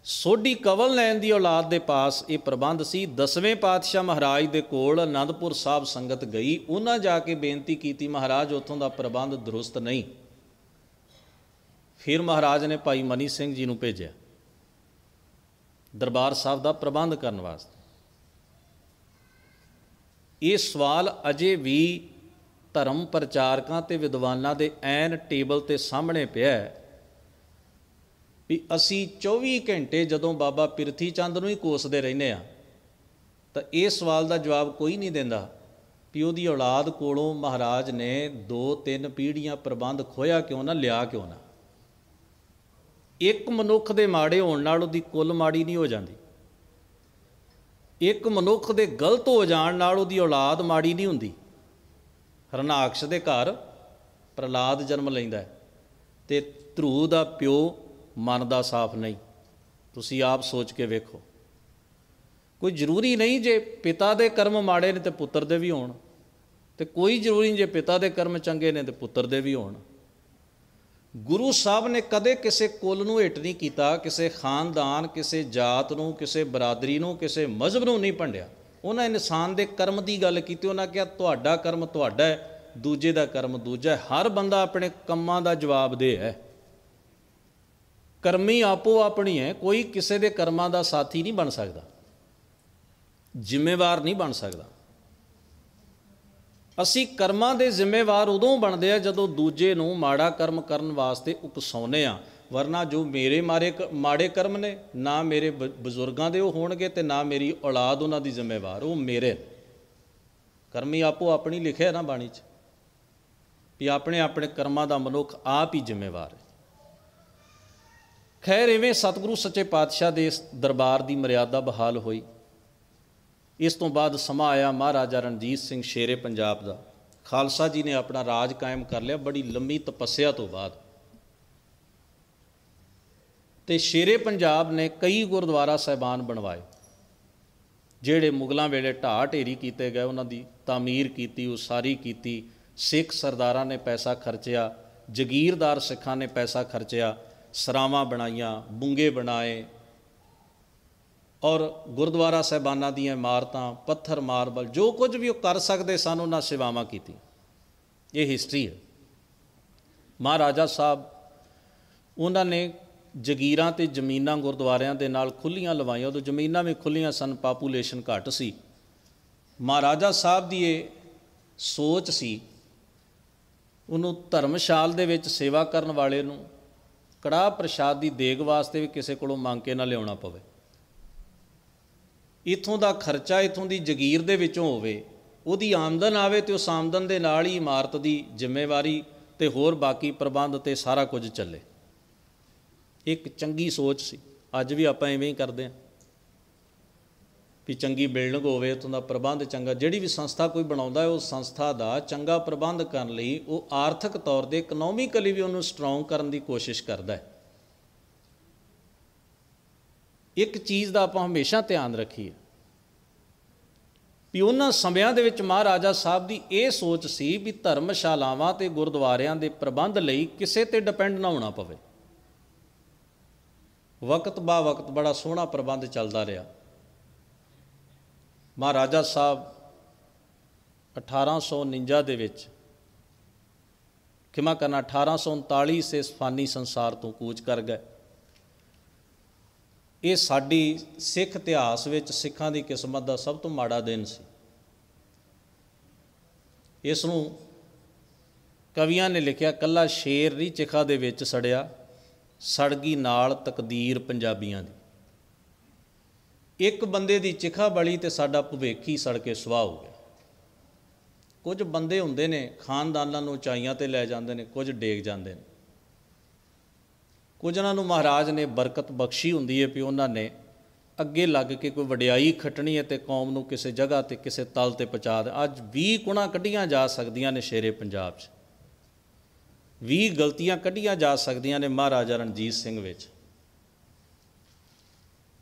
ਸੋਢੀ ਕਵਲ ਨੈਣ ਦੀ ਔਲਾਦ ਦੇ ਪਾਸ ਇਹ ਪ੍ਰਬੰਧ ਸੀ ਦਸਵੇਂ ਪਾਤਸ਼ਾਹ ਮਹਾਰਾਜ ਦੇ ਕੋਲ ਅਨੰਦਪੁਰ ਸਾਹਿਬ ਸੰਗਤ ਗਈ ਉਹਨਾਂ ਜਾ ਕੇ ਬੇਨਤੀ ਕੀਤੀ ਮਹਾਰਾਜ ਉਥੋਂ ਦਾ ਪ੍ਰਬੰਧ ਦਰੁਸਤ ਨਹੀਂ ਫਿਰ ਮਹਾਰਾਜ ਨੇ ਭਾਈ ਮਨੀ ਸਿੰਘ ਜੀ ਨੂੰ ਭੇਜਿਆ ਦਰਬਾਰ ਸਾਹਿਬ ਦਾ ਪ੍ਰਬੰਧ ਕਰਨ ਵਾਸਤੇ ਇਹ ਸਵਾਲ ਅਜੇ ਵੀ ਧਰਮ ਪ੍ਰਚਾਰਕਾਂ ਤੇ ਵਿਦਵਾਨਾਂ ਦੇ ਐਨ ਟੇਬਲ ਤੇ ਸਾਹਮਣੇ ਪਿਆ ਹੈ ਵੀ ਅਸੀਂ 24 ਘੰਟੇ ਜਦੋਂ ਬਾਬਾ ਪਿਰਥੀ ਚੰਦ ਨੂੰ ਹੀ ਕੋਸਦੇ ਰਹਿੰਦੇ ਆ ਤਾਂ ਇਹ ਸਵਾਲ ਦਾ ਜਵਾਬ ਕੋਈ ਨਹੀਂ ਦਿੰਦਾ ਵੀ ਉਹਦੀ ਔਲਾਦ ਕੋਲੋਂ ਮਹਾਰਾਜ ਨੇ ਦੋ ਤਿੰਨ ਪੀੜ੍ਹੀਆਂ ਪ੍ਰਬੰਧ ਖੋਇਆ ਕਿਉਂ ਨਾ ਲਿਆ ਕਿਉਂ ਨਾ ਇੱਕ ਮਨੁੱਖ ਦੇ ਮਾੜੇ ਹੋਣ ਨਾਲ ਉਹਦੀ ਕੁੱਲ ਮਾੜੀ ਨਹੀਂ ਹੋ ਜਾਂਦੀ ਇੱਕ ਮਨੁੱਖ ਦੇ ਗਲਤ ਹੋ ਜਾਣ ਨਾਲ ਉਹਦੀ ਔਲਾਦ ਮਾੜੀ ਨਹੀਂ ਹੁੰਦੀ ਹਰਨਾਕਸ਼ ਦੇ ਘਰ ਪ੍ਰਲਾਦ ਜਨਮ ਲੈਂਦਾ ਤੇ ਧਰੂ ਦਾ ਪਿਓ ਮਨ ਦਾ ਸਾਫ਼ ਨਹੀਂ ਤੁਸੀਂ ਆਪ ਸੋਚ ਕੇ ਵੇਖੋ ਕੋਈ ਜ਼ਰੂਰੀ ਨਹੀਂ ਜੇ ਪਿਤਾ ਦੇ ਕਰਮ ਮਾੜੇ ਨੇ ਤੇ ਪੁੱਤਰ ਦੇ ਵੀ ਹੋਣ ਤੇ ਕੋਈ ਜ਼ਰੂਰੀ ਨਹੀਂ ਜੇ ਪਿਤਾ ਦੇ ਕਰਮ ਚੰਗੇ ਨੇ ਤੇ ਪੁੱਤਰ ਦੇ ਵੀ ਹੋਣ ਗੁਰੂ ਸਾਹਿਬ ਨੇ ਕਦੇ ਕਿਸੇ ਕੁੱਲ ਨੂੰ ਹਿੱਟ ਨਹੀਂ ਕੀਤਾ ਕਿਸੇ ਖਾਨਦਾਨ ਕਿਸੇ ਜਾਤ ਨੂੰ ਕਿਸੇ ਬਰਾਦਰੀ ਨੂੰ ਕਿਸੇ ਮਜ਼ਹਬ ਨੂੰ ਨਹੀਂ ਭੰਡਿਆ ਉਹਨਾਂ ਇਨਸਾਨ ਦੇ ਕਰਮ ਦੀ ਗੱਲ ਕੀਤੀ ਉਹਨਾਂ ਕਿਹਾ ਤੁਹਾਡਾ ਕਰਮ ਤੁਹਾਡਾ ਹੈ ਦੂਜੇ ਦਾ ਕਰਮ ਦੂਜਾ ਹੈ ਹਰ ਬੰਦਾ ਆਪਣੇ ਕੰਮਾਂ ਦਾ ਜਵਾਬ ਦੇ ਹੈ ਕਰਮੀ ਆਪੋ ਆਪਣੀ ਹੈ ਕੋਈ ਕਿਸੇ ਦੇ ਕਰਮਾਂ ਦਾ ਸਾਥੀ ਨਹੀਂ ਬਣ ਸਕਦਾ ਜ਼ਿੰਮੇਵਾਰ ਨਹੀਂ ਬਣ ਸਕਦਾ ਅਸੀਂ ਕਰਮਾਂ ਦੇ ਜ਼ਿੰਮੇਵਾਰ ਉਦੋਂ ਬਣਦੇ ਆ ਜਦੋਂ ਦੂਜੇ ਨੂੰ ਮਾੜਾ ਕਰਮ ਕਰਨ ਵਾਸਤੇ ਉਕਸਾਉਨੇ ਆ ਵਰਨਾ ਜੋ ਮੇਰੇ ਮਾਰੇ ਮਾੜੇ ਕਰਮ ਨੇ ਨਾ ਮੇਰੇ ਬਜ਼ੁਰਗਾਂ ਦੇ ਉਹ ਹੋਣਗੇ ਤੇ ਨਾ ਮੇਰੀ ਔਲਾਦ ਉਹਨਾਂ ਦੀ ਜ਼ਿੰਮੇਵਾਰ ਉਹ ਮੇਰੇ ਕਰਮੀ ਆਪੋ ਆਪਣੀ ਲਿਖਿਆ ਨਾ ਬਾਣੀ 'ਚ ਵੀ ਆਪਣੇ ਆਪਣੇ ਕਰਮਾਂ ਦਾ ਮਨੁੱਖ ਆਪ ਹੀ ਜ਼ਿੰਮੇਵਾਰ ਹੈ ਖੈਰ ਇਵੇਂ ਸਤਿਗੁਰੂ ਸੱਚੇ ਪਾਤਸ਼ਾਹ ਦੇ ਇਸ ਦਰਬਾਰ ਦੀ ਮਰਿਆਦਾ ਬਹਾਲ ਹੋਈ ਇਸ ਤੋਂ ਬਾਅਦ ਸਮਾਂ ਆਇਆ ਮਹਾਰਾਜਾ ਰਣਜੀਤ ਸਿੰਘ ਸ਼ੇਰੇ ਪੰਜਾਬ ਦਾ ਖਾਲਸਾ ਜੀ ਨੇ ਆਪਣਾ ਰਾਜ ਕਾਇਮ ਕਰ ਲਿਆ ਬੜੀ ਲੰਮੀ ਤਪੱਸਿਆ ਤੋਂ ਬਾਅਦ ਤੇ ਸ਼ੇਰੇ ਪੰਜਾਬ ਨੇ ਕਈ ਗੁਰਦੁਆਰਾ ਸਹਿਬਾਨ ਬਣਵਾਏ ਜਿਹੜੇ ਮੁਗਲਾਂ ਵੇਲੇ ਢਾਹ ਢੇਰੀ ਕੀਤੇ ਗਏ ਉਹਨਾਂ ਦੀ ਤਾਮੀਰ ਕੀਤੀ ਉਸਾਰੀ ਕੀਤੀ ਸਿੱਖ ਸਰਦਾਰਾਂ ਨੇ ਪੈਸਾ ਖਰਚਿਆ ਜ਼ਗੀਰਦਾਰ ਸਿੱਖਾਂ ਨੇ ਪੈਸਾ ਖਰਚਿਆ ਸਰਾਵਾਂ ਬਣਾਈਆਂ ਬੁੰਗੇ ਬਣਾਏ ਔਰ ਗੁਰਦੁਆਰਾ ਸਹਿਬਾਨਾਂ ਦੀਆਂ ਇਮਾਰਤਾਂ ਪੱਥਰ ਮਾਰਬਲ ਜੋ ਕੁਝ ਵੀ ਉਹ ਕਰ ਸਕਦੇ ਸਨ ਉਹਨਾਂ ਸੇਵਾਵਾਂ ਕੀਤੀ ਇਹ ਹਿਸਟਰੀ ਹੈ ਮਹਾਰਾਜਾ ਸਾਹਿਬ ਉਹਨਾਂ ਨੇ ਜਗੀਰਾਂ ਤੇ ਜ਼ਮੀਨਾਂ ਗੁਰਦੁਆਰਿਆਂ ਦੇ ਨਾਲ ਖੁੱਲੀਆਂ ਲਵਾਈਆਂ ਉਦੋਂ ਜ਼ਮੀਨਾਂ ਵੀ ਖੁੱਲੀਆਂ ਸਨ ਪਾਪੂਲੇਸ਼ਨ ਘੱਟ ਸੀ ਮਹਾਰਾਜਾ ਸਾਹਿਬ ਦੀ ਇਹ ਸੋਚ ਸੀ ਉਹਨੂੰ ਧਰਮਸ਼ਾਲ ਦੇ ਵਿੱਚ ਸੇਵਾ ਕਰਨ ਵਾਲੇ ਨੂੰ ਕੜਾ ਪ੍ਰਸ਼ਾਦ ਦੀ ਦੇਗ ਵਾਸਤੇ ਵੀ ਕਿਸੇ ਕੋਲੋਂ ਮੰਗ ਕੇ ਨਾ ਲਿਆਉਣਾ ਪਵੇ ਇਥੋਂ ਦਾ ਖਰਚਾ ਇਥੋਂ ਦੀ ਜਗੀਰ ਦੇ ਵਿੱਚੋਂ ਹੋਵੇ ਉਹਦੀ ਆਮਦਨ ਆਵੇ ਤੇ ਉਸ ਆਮਦਨ ਦੇ ਨਾਲ ਹੀ ਇਮਾਰਤ ਦੀ ਜ਼ਿੰਮੇਵਾਰੀ ਤੇ ਹੋਰ ਬਾਕੀ ਪ੍ਰਬੰਧ ਤੇ ਸਾਰਾ ਕੁਝ ਚੱਲੇ ਇੱਕ ਚੰਗੀ ਸੋਚ ਸੀ ਅੱਜ ਵੀ ਆਪਾਂ ਐਵੇਂ ਹੀ ਕਰਦੇ ਹਾਂ ਵੀ ਚੰਗੀ ਬਿਲਡਿੰਗ ਹੋਵੇ ਉਤੋਂ ਦਾ ਪ੍ਰਬੰਧ ਚੰਗਾ ਜਿਹੜੀ ਵੀ ਸੰਸਥਾ ਕੋਈ ਬਣਾਉਂਦਾ ਹੈ ਉਹ ਸੰਸਥਾ ਦਾ ਚੰਗਾ ਪ੍ਰਬੰਧ ਕਰਨ ਲਈ ਉਹ ਆਰਥਿਕ ਤੌਰ ਤੇ ਇਕਨੋਮਿਕਲੀ ਵੀ ਉਹਨੂੰ ਸਟਰੋਂਗ ਕਰਨ ਦੀ ਕੋਸ਼ਿਸ਼ ਕਰਦਾ ਹੈ ਇੱਕ ਚੀਜ਼ ਦਾ ਆਪਾਂ ਹਮੇਸ਼ਾ ਧਿਆਨ ਰੱਖੀਏ ਵੀ ਉਹਨਾਂ ਸਮਿਆਂ ਦੇ ਵਿੱਚ ਮਹਾਰਾਜਾ ਸਾਹਿਬ ਦੀ ਇਹ ਸੋਚ ਸੀ ਵੀ ਧਰਮਸ਼ਾਲਾਵਾਂ ਤੇ ਗੁਰਦੁਆਰਿਆਂ ਦੇ ਪ੍ਰਬੰਧ ਲਈ ਕਿਸੇ ਤੇ ਡਿਪੈਂਡ ਨਾ ਹੋਣਾ ਪਵੇ ਵਕਤ ਬਾ ਵਕਤ ਬੜਾ ਸੋਹਣਾ ਪ੍ਰਬੰਧ ਚੱਲਦਾ ਰਿਹਾ ਮਹਾਰਾਜਾ ਸਾਹਿਬ 1849 ਦੇ ਵਿੱਚ ਕਿਮਾ ਕਰਨਾ 1839 ਸੇ ਫਾਨੀ ਸੰਸਾਰ ਤੋਂ ਕੂਚ ਕਰ ਗਏ ਇਹ ਸਾਡੀ ਸਿੱਖ ਇਤਿਹਾਸ ਵਿੱਚ ਸਿੱਖਾਂ ਦੀ ਕਿਸਮਤ ਦਾ ਸਭ ਤੋਂ ਮਾੜਾ ਦਿਨ ਸੀ ਇਸ ਨੂੰ ਕਵੀਆਂ ਨੇ ਲਿਖਿਆ ਕੱਲਾ ਸ਼ੇਰ ਨਹੀਂ ਚਿਖਾ ਦੇ ਵਿੱਚ ਸੜਿਆ ਸੜਗੀ ਨਾਲ ਤਕਦੀਰ ਪੰਜਾਬੀਆਂ ਦੀ ਇੱਕ ਬੰਦੇ ਦੀ ਚਿਖਾ ਬਲੀ ਤੇ ਸਾਡਾ ਭਵੇਖੀ ਸੜ ਕੇ ਸੁਆਹ ਹੋ ਗਿਆ ਕੁਝ ਬੰਦੇ ਹੁੰਦੇ ਨੇ ਖਾਨਦਾਨਾਂ ਨੂੰ ਉਚਾਈਆਂ ਤੇ ਲੈ ਜਾਂਦੇ ਨੇ ਕੁਝ ਡੇਗ ਜਾਂਦੇ ਨੇ ਕੁਝ ਉਹਨਾਂ ਨੂੰ ਮਹਾਰਾਜ ਨੇ ਬਰਕਤ ਬਖਸ਼ੀ ਹੁੰਦੀ ਹੈ ਵੀ ਉਹਨਾਂ ਨੇ ਅੱਗੇ ਲੱਗ ਕੇ ਕੋਈ ਵਡਿਆਈ ਖਟਣੀ ਹੈ ਤੇ ਕੌਮ ਨੂੰ ਕਿਸੇ ਜਗ੍ਹਾ ਤੇ ਕਿਸੇ ਤਲ ਤੇ ਪਹੁੰਚਾ ਦੇ ਅੱਜ 20 ਗੁਣਾ ਕੱਢੀਆਂ ਜਾ ਸਕਦੀਆਂ ਨੇ ਸ਼ੇਰੇ ਪੰਜਾਬ 'ਚ 20 ਗਲਤੀਆਂ ਕੱਢੀਆਂ ਜਾ ਸਕਦੀਆਂ ਨੇ ਮਹਾਰਾਜਾ ਰਣਜੀਤ ਸਿੰਘ ਵਿੱਚ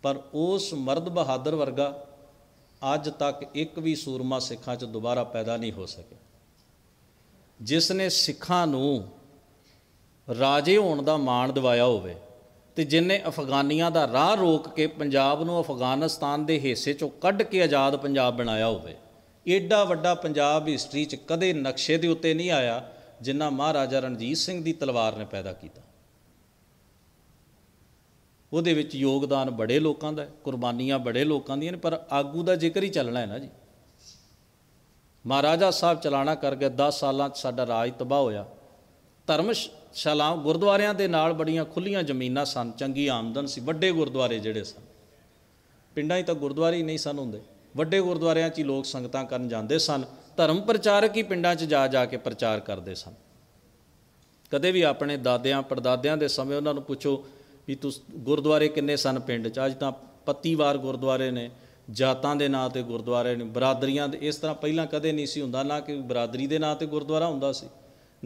ਪਰ ਉਸ ਮਰਦ ਬਹਾਦਰ ਵਰਗਾ ਅੱਜ ਤੱਕ ਇੱਕ ਵੀ ਸੂਰਮਾ ਸਿੱਖਾਂ 'ਚ ਦੁਬਾਰਾ ਪੈਦਾ ਨਹੀਂ ਹੋ ਸਕਿਆ ਜਿਸ ਨੇ ਸਿੱਖਾਂ ਨੂੰ ਰਾਜੇ ਹੋਣ ਦਾ ਮਾਣ ਦਿਵਾਇਆ ਹੋਵੇ ਤੇ ਜਿਨੇ ਅਫਗਾਨੀਆਂ ਦਾ ਰਾਹ ਰੋਕ ਕੇ ਪੰਜਾਬ ਨੂੰ ਅਫਗਾਨਿਸਤਾਨ ਦੇ ਹਿੱਸੇ 'ਚੋਂ ਕੱਢ ਕੇ ਆਜ਼ਾਦ ਪੰਜਾਬ ਬਣਾਇਆ ਹੋਵੇ ਏਡਾ ਵੱਡਾ ਪੰਜਾਬ ਹਿਸਟਰੀ 'ਚ ਕਦੇ ਨਕਸ਼ੇ ਦੇ ਉੱਤੇ ਨਹੀਂ ਆਇਆ ਜਿੰਨਾ ਮਹਾਰਾਜਾ ਰਣਜੀਤ ਸਿੰਘ ਦੀ ਤਲਵਾਰ ਨੇ ਪੈਦਾ ਕੀਤਾ ਉਹਦੇ ਵਿੱਚ ਯੋਗਦਾਨ ਬੜੇ ਲੋਕਾਂ ਦਾ ਕੁਰਬਾਨੀਆਂ ਬੜੇ ਲੋਕਾਂ ਦੀਆਂ ਨੇ ਪਰ ਆਗੂ ਦਾ ਜ਼ਿਕਰ ਹੀ ਚੱਲਣਾ ਹੈ ਨਾ ਜੀ ਮਹਾਰਾਜਾ ਸਾਹਿਬ ਚਲਾਣਾ ਕਰ ਗਏ 10 ਸਾਲਾਂ 'ਚ ਸਾਡਾ ਰਾਜ ਤਬਾਹ ਹੋਇਆ ਧਰਮਸ਼ਾਲਾ ਗੁਰਦੁਆਰਿਆਂ ਦੇ ਨਾਲ ਬੜੀਆਂ ਖੁੱਲੀਆਂ ਜ਼ਮੀਨਾਂ ਸਨ ਚੰਗੀ ਆਮਦਨ ਸੀ ਵੱਡੇ ਗੁਰਦੁਆਰੇ ਜਿਹੜੇ ਸਨ ਪਿੰਡਾਂ 'ਚ ਤਾਂ ਗੁਰਦੁਆਰੇ ਹੀ ਨਹੀਂ ਸਨ ਹੁੰਦੇ ਵੱਡੇ ਗੁਰਦੁਆਰਿਆਂ 'ਚ ਹੀ ਲੋਕ ਸੰਗਤਾਂ ਕਰਨ ਜਾਂਦੇ ਸਨ ਧਰਮ ਪ੍ਰਚਾਰਕ ਹੀ ਪਿੰਡਾਂ 'ਚ ਜਾ ਜਾ ਕੇ ਪ੍ਰਚਾਰ ਕਰਦੇ ਸਨ ਕਦੇ ਵੀ ਆਪਣੇ ਦਾਦਿਆਂ ਪਰਦਾਦਿਆਂ ਦੇ ਸਮੇਂ ਉਹਨਾਂ ਨੂੰ ਪੁੱਛੋ ਵੀ ਤੁਸ ਗੁਰਦੁਆਰੇ ਕਿੰਨੇ ਸਨ ਪਿੰਡ 'ਚ ਅੱਜ ਤਾਂ ਪੱਤੀਵਾਰ ਗੁਰਦੁਆਰੇ ਨੇ ਜਾਤਾਂ ਦੇ ਨਾਂ ਤੇ ਗੁਰਦੁਆਰੇ ਨੇ ਬਰਾਦਰੀਆਂ ਦੇ ਇਸ ਤਰ੍ਹਾਂ ਪਹਿਲਾਂ ਕਦੇ ਨਹੀਂ ਸੀ ਹੁੰਦਾ ਨਾ ਕਿ ਬਰਾਦਰੀ ਦੇ ਨਾਂ ਤੇ ਗੁਰਦੁਆਰਾ ਹੁੰਦਾ ਸੀ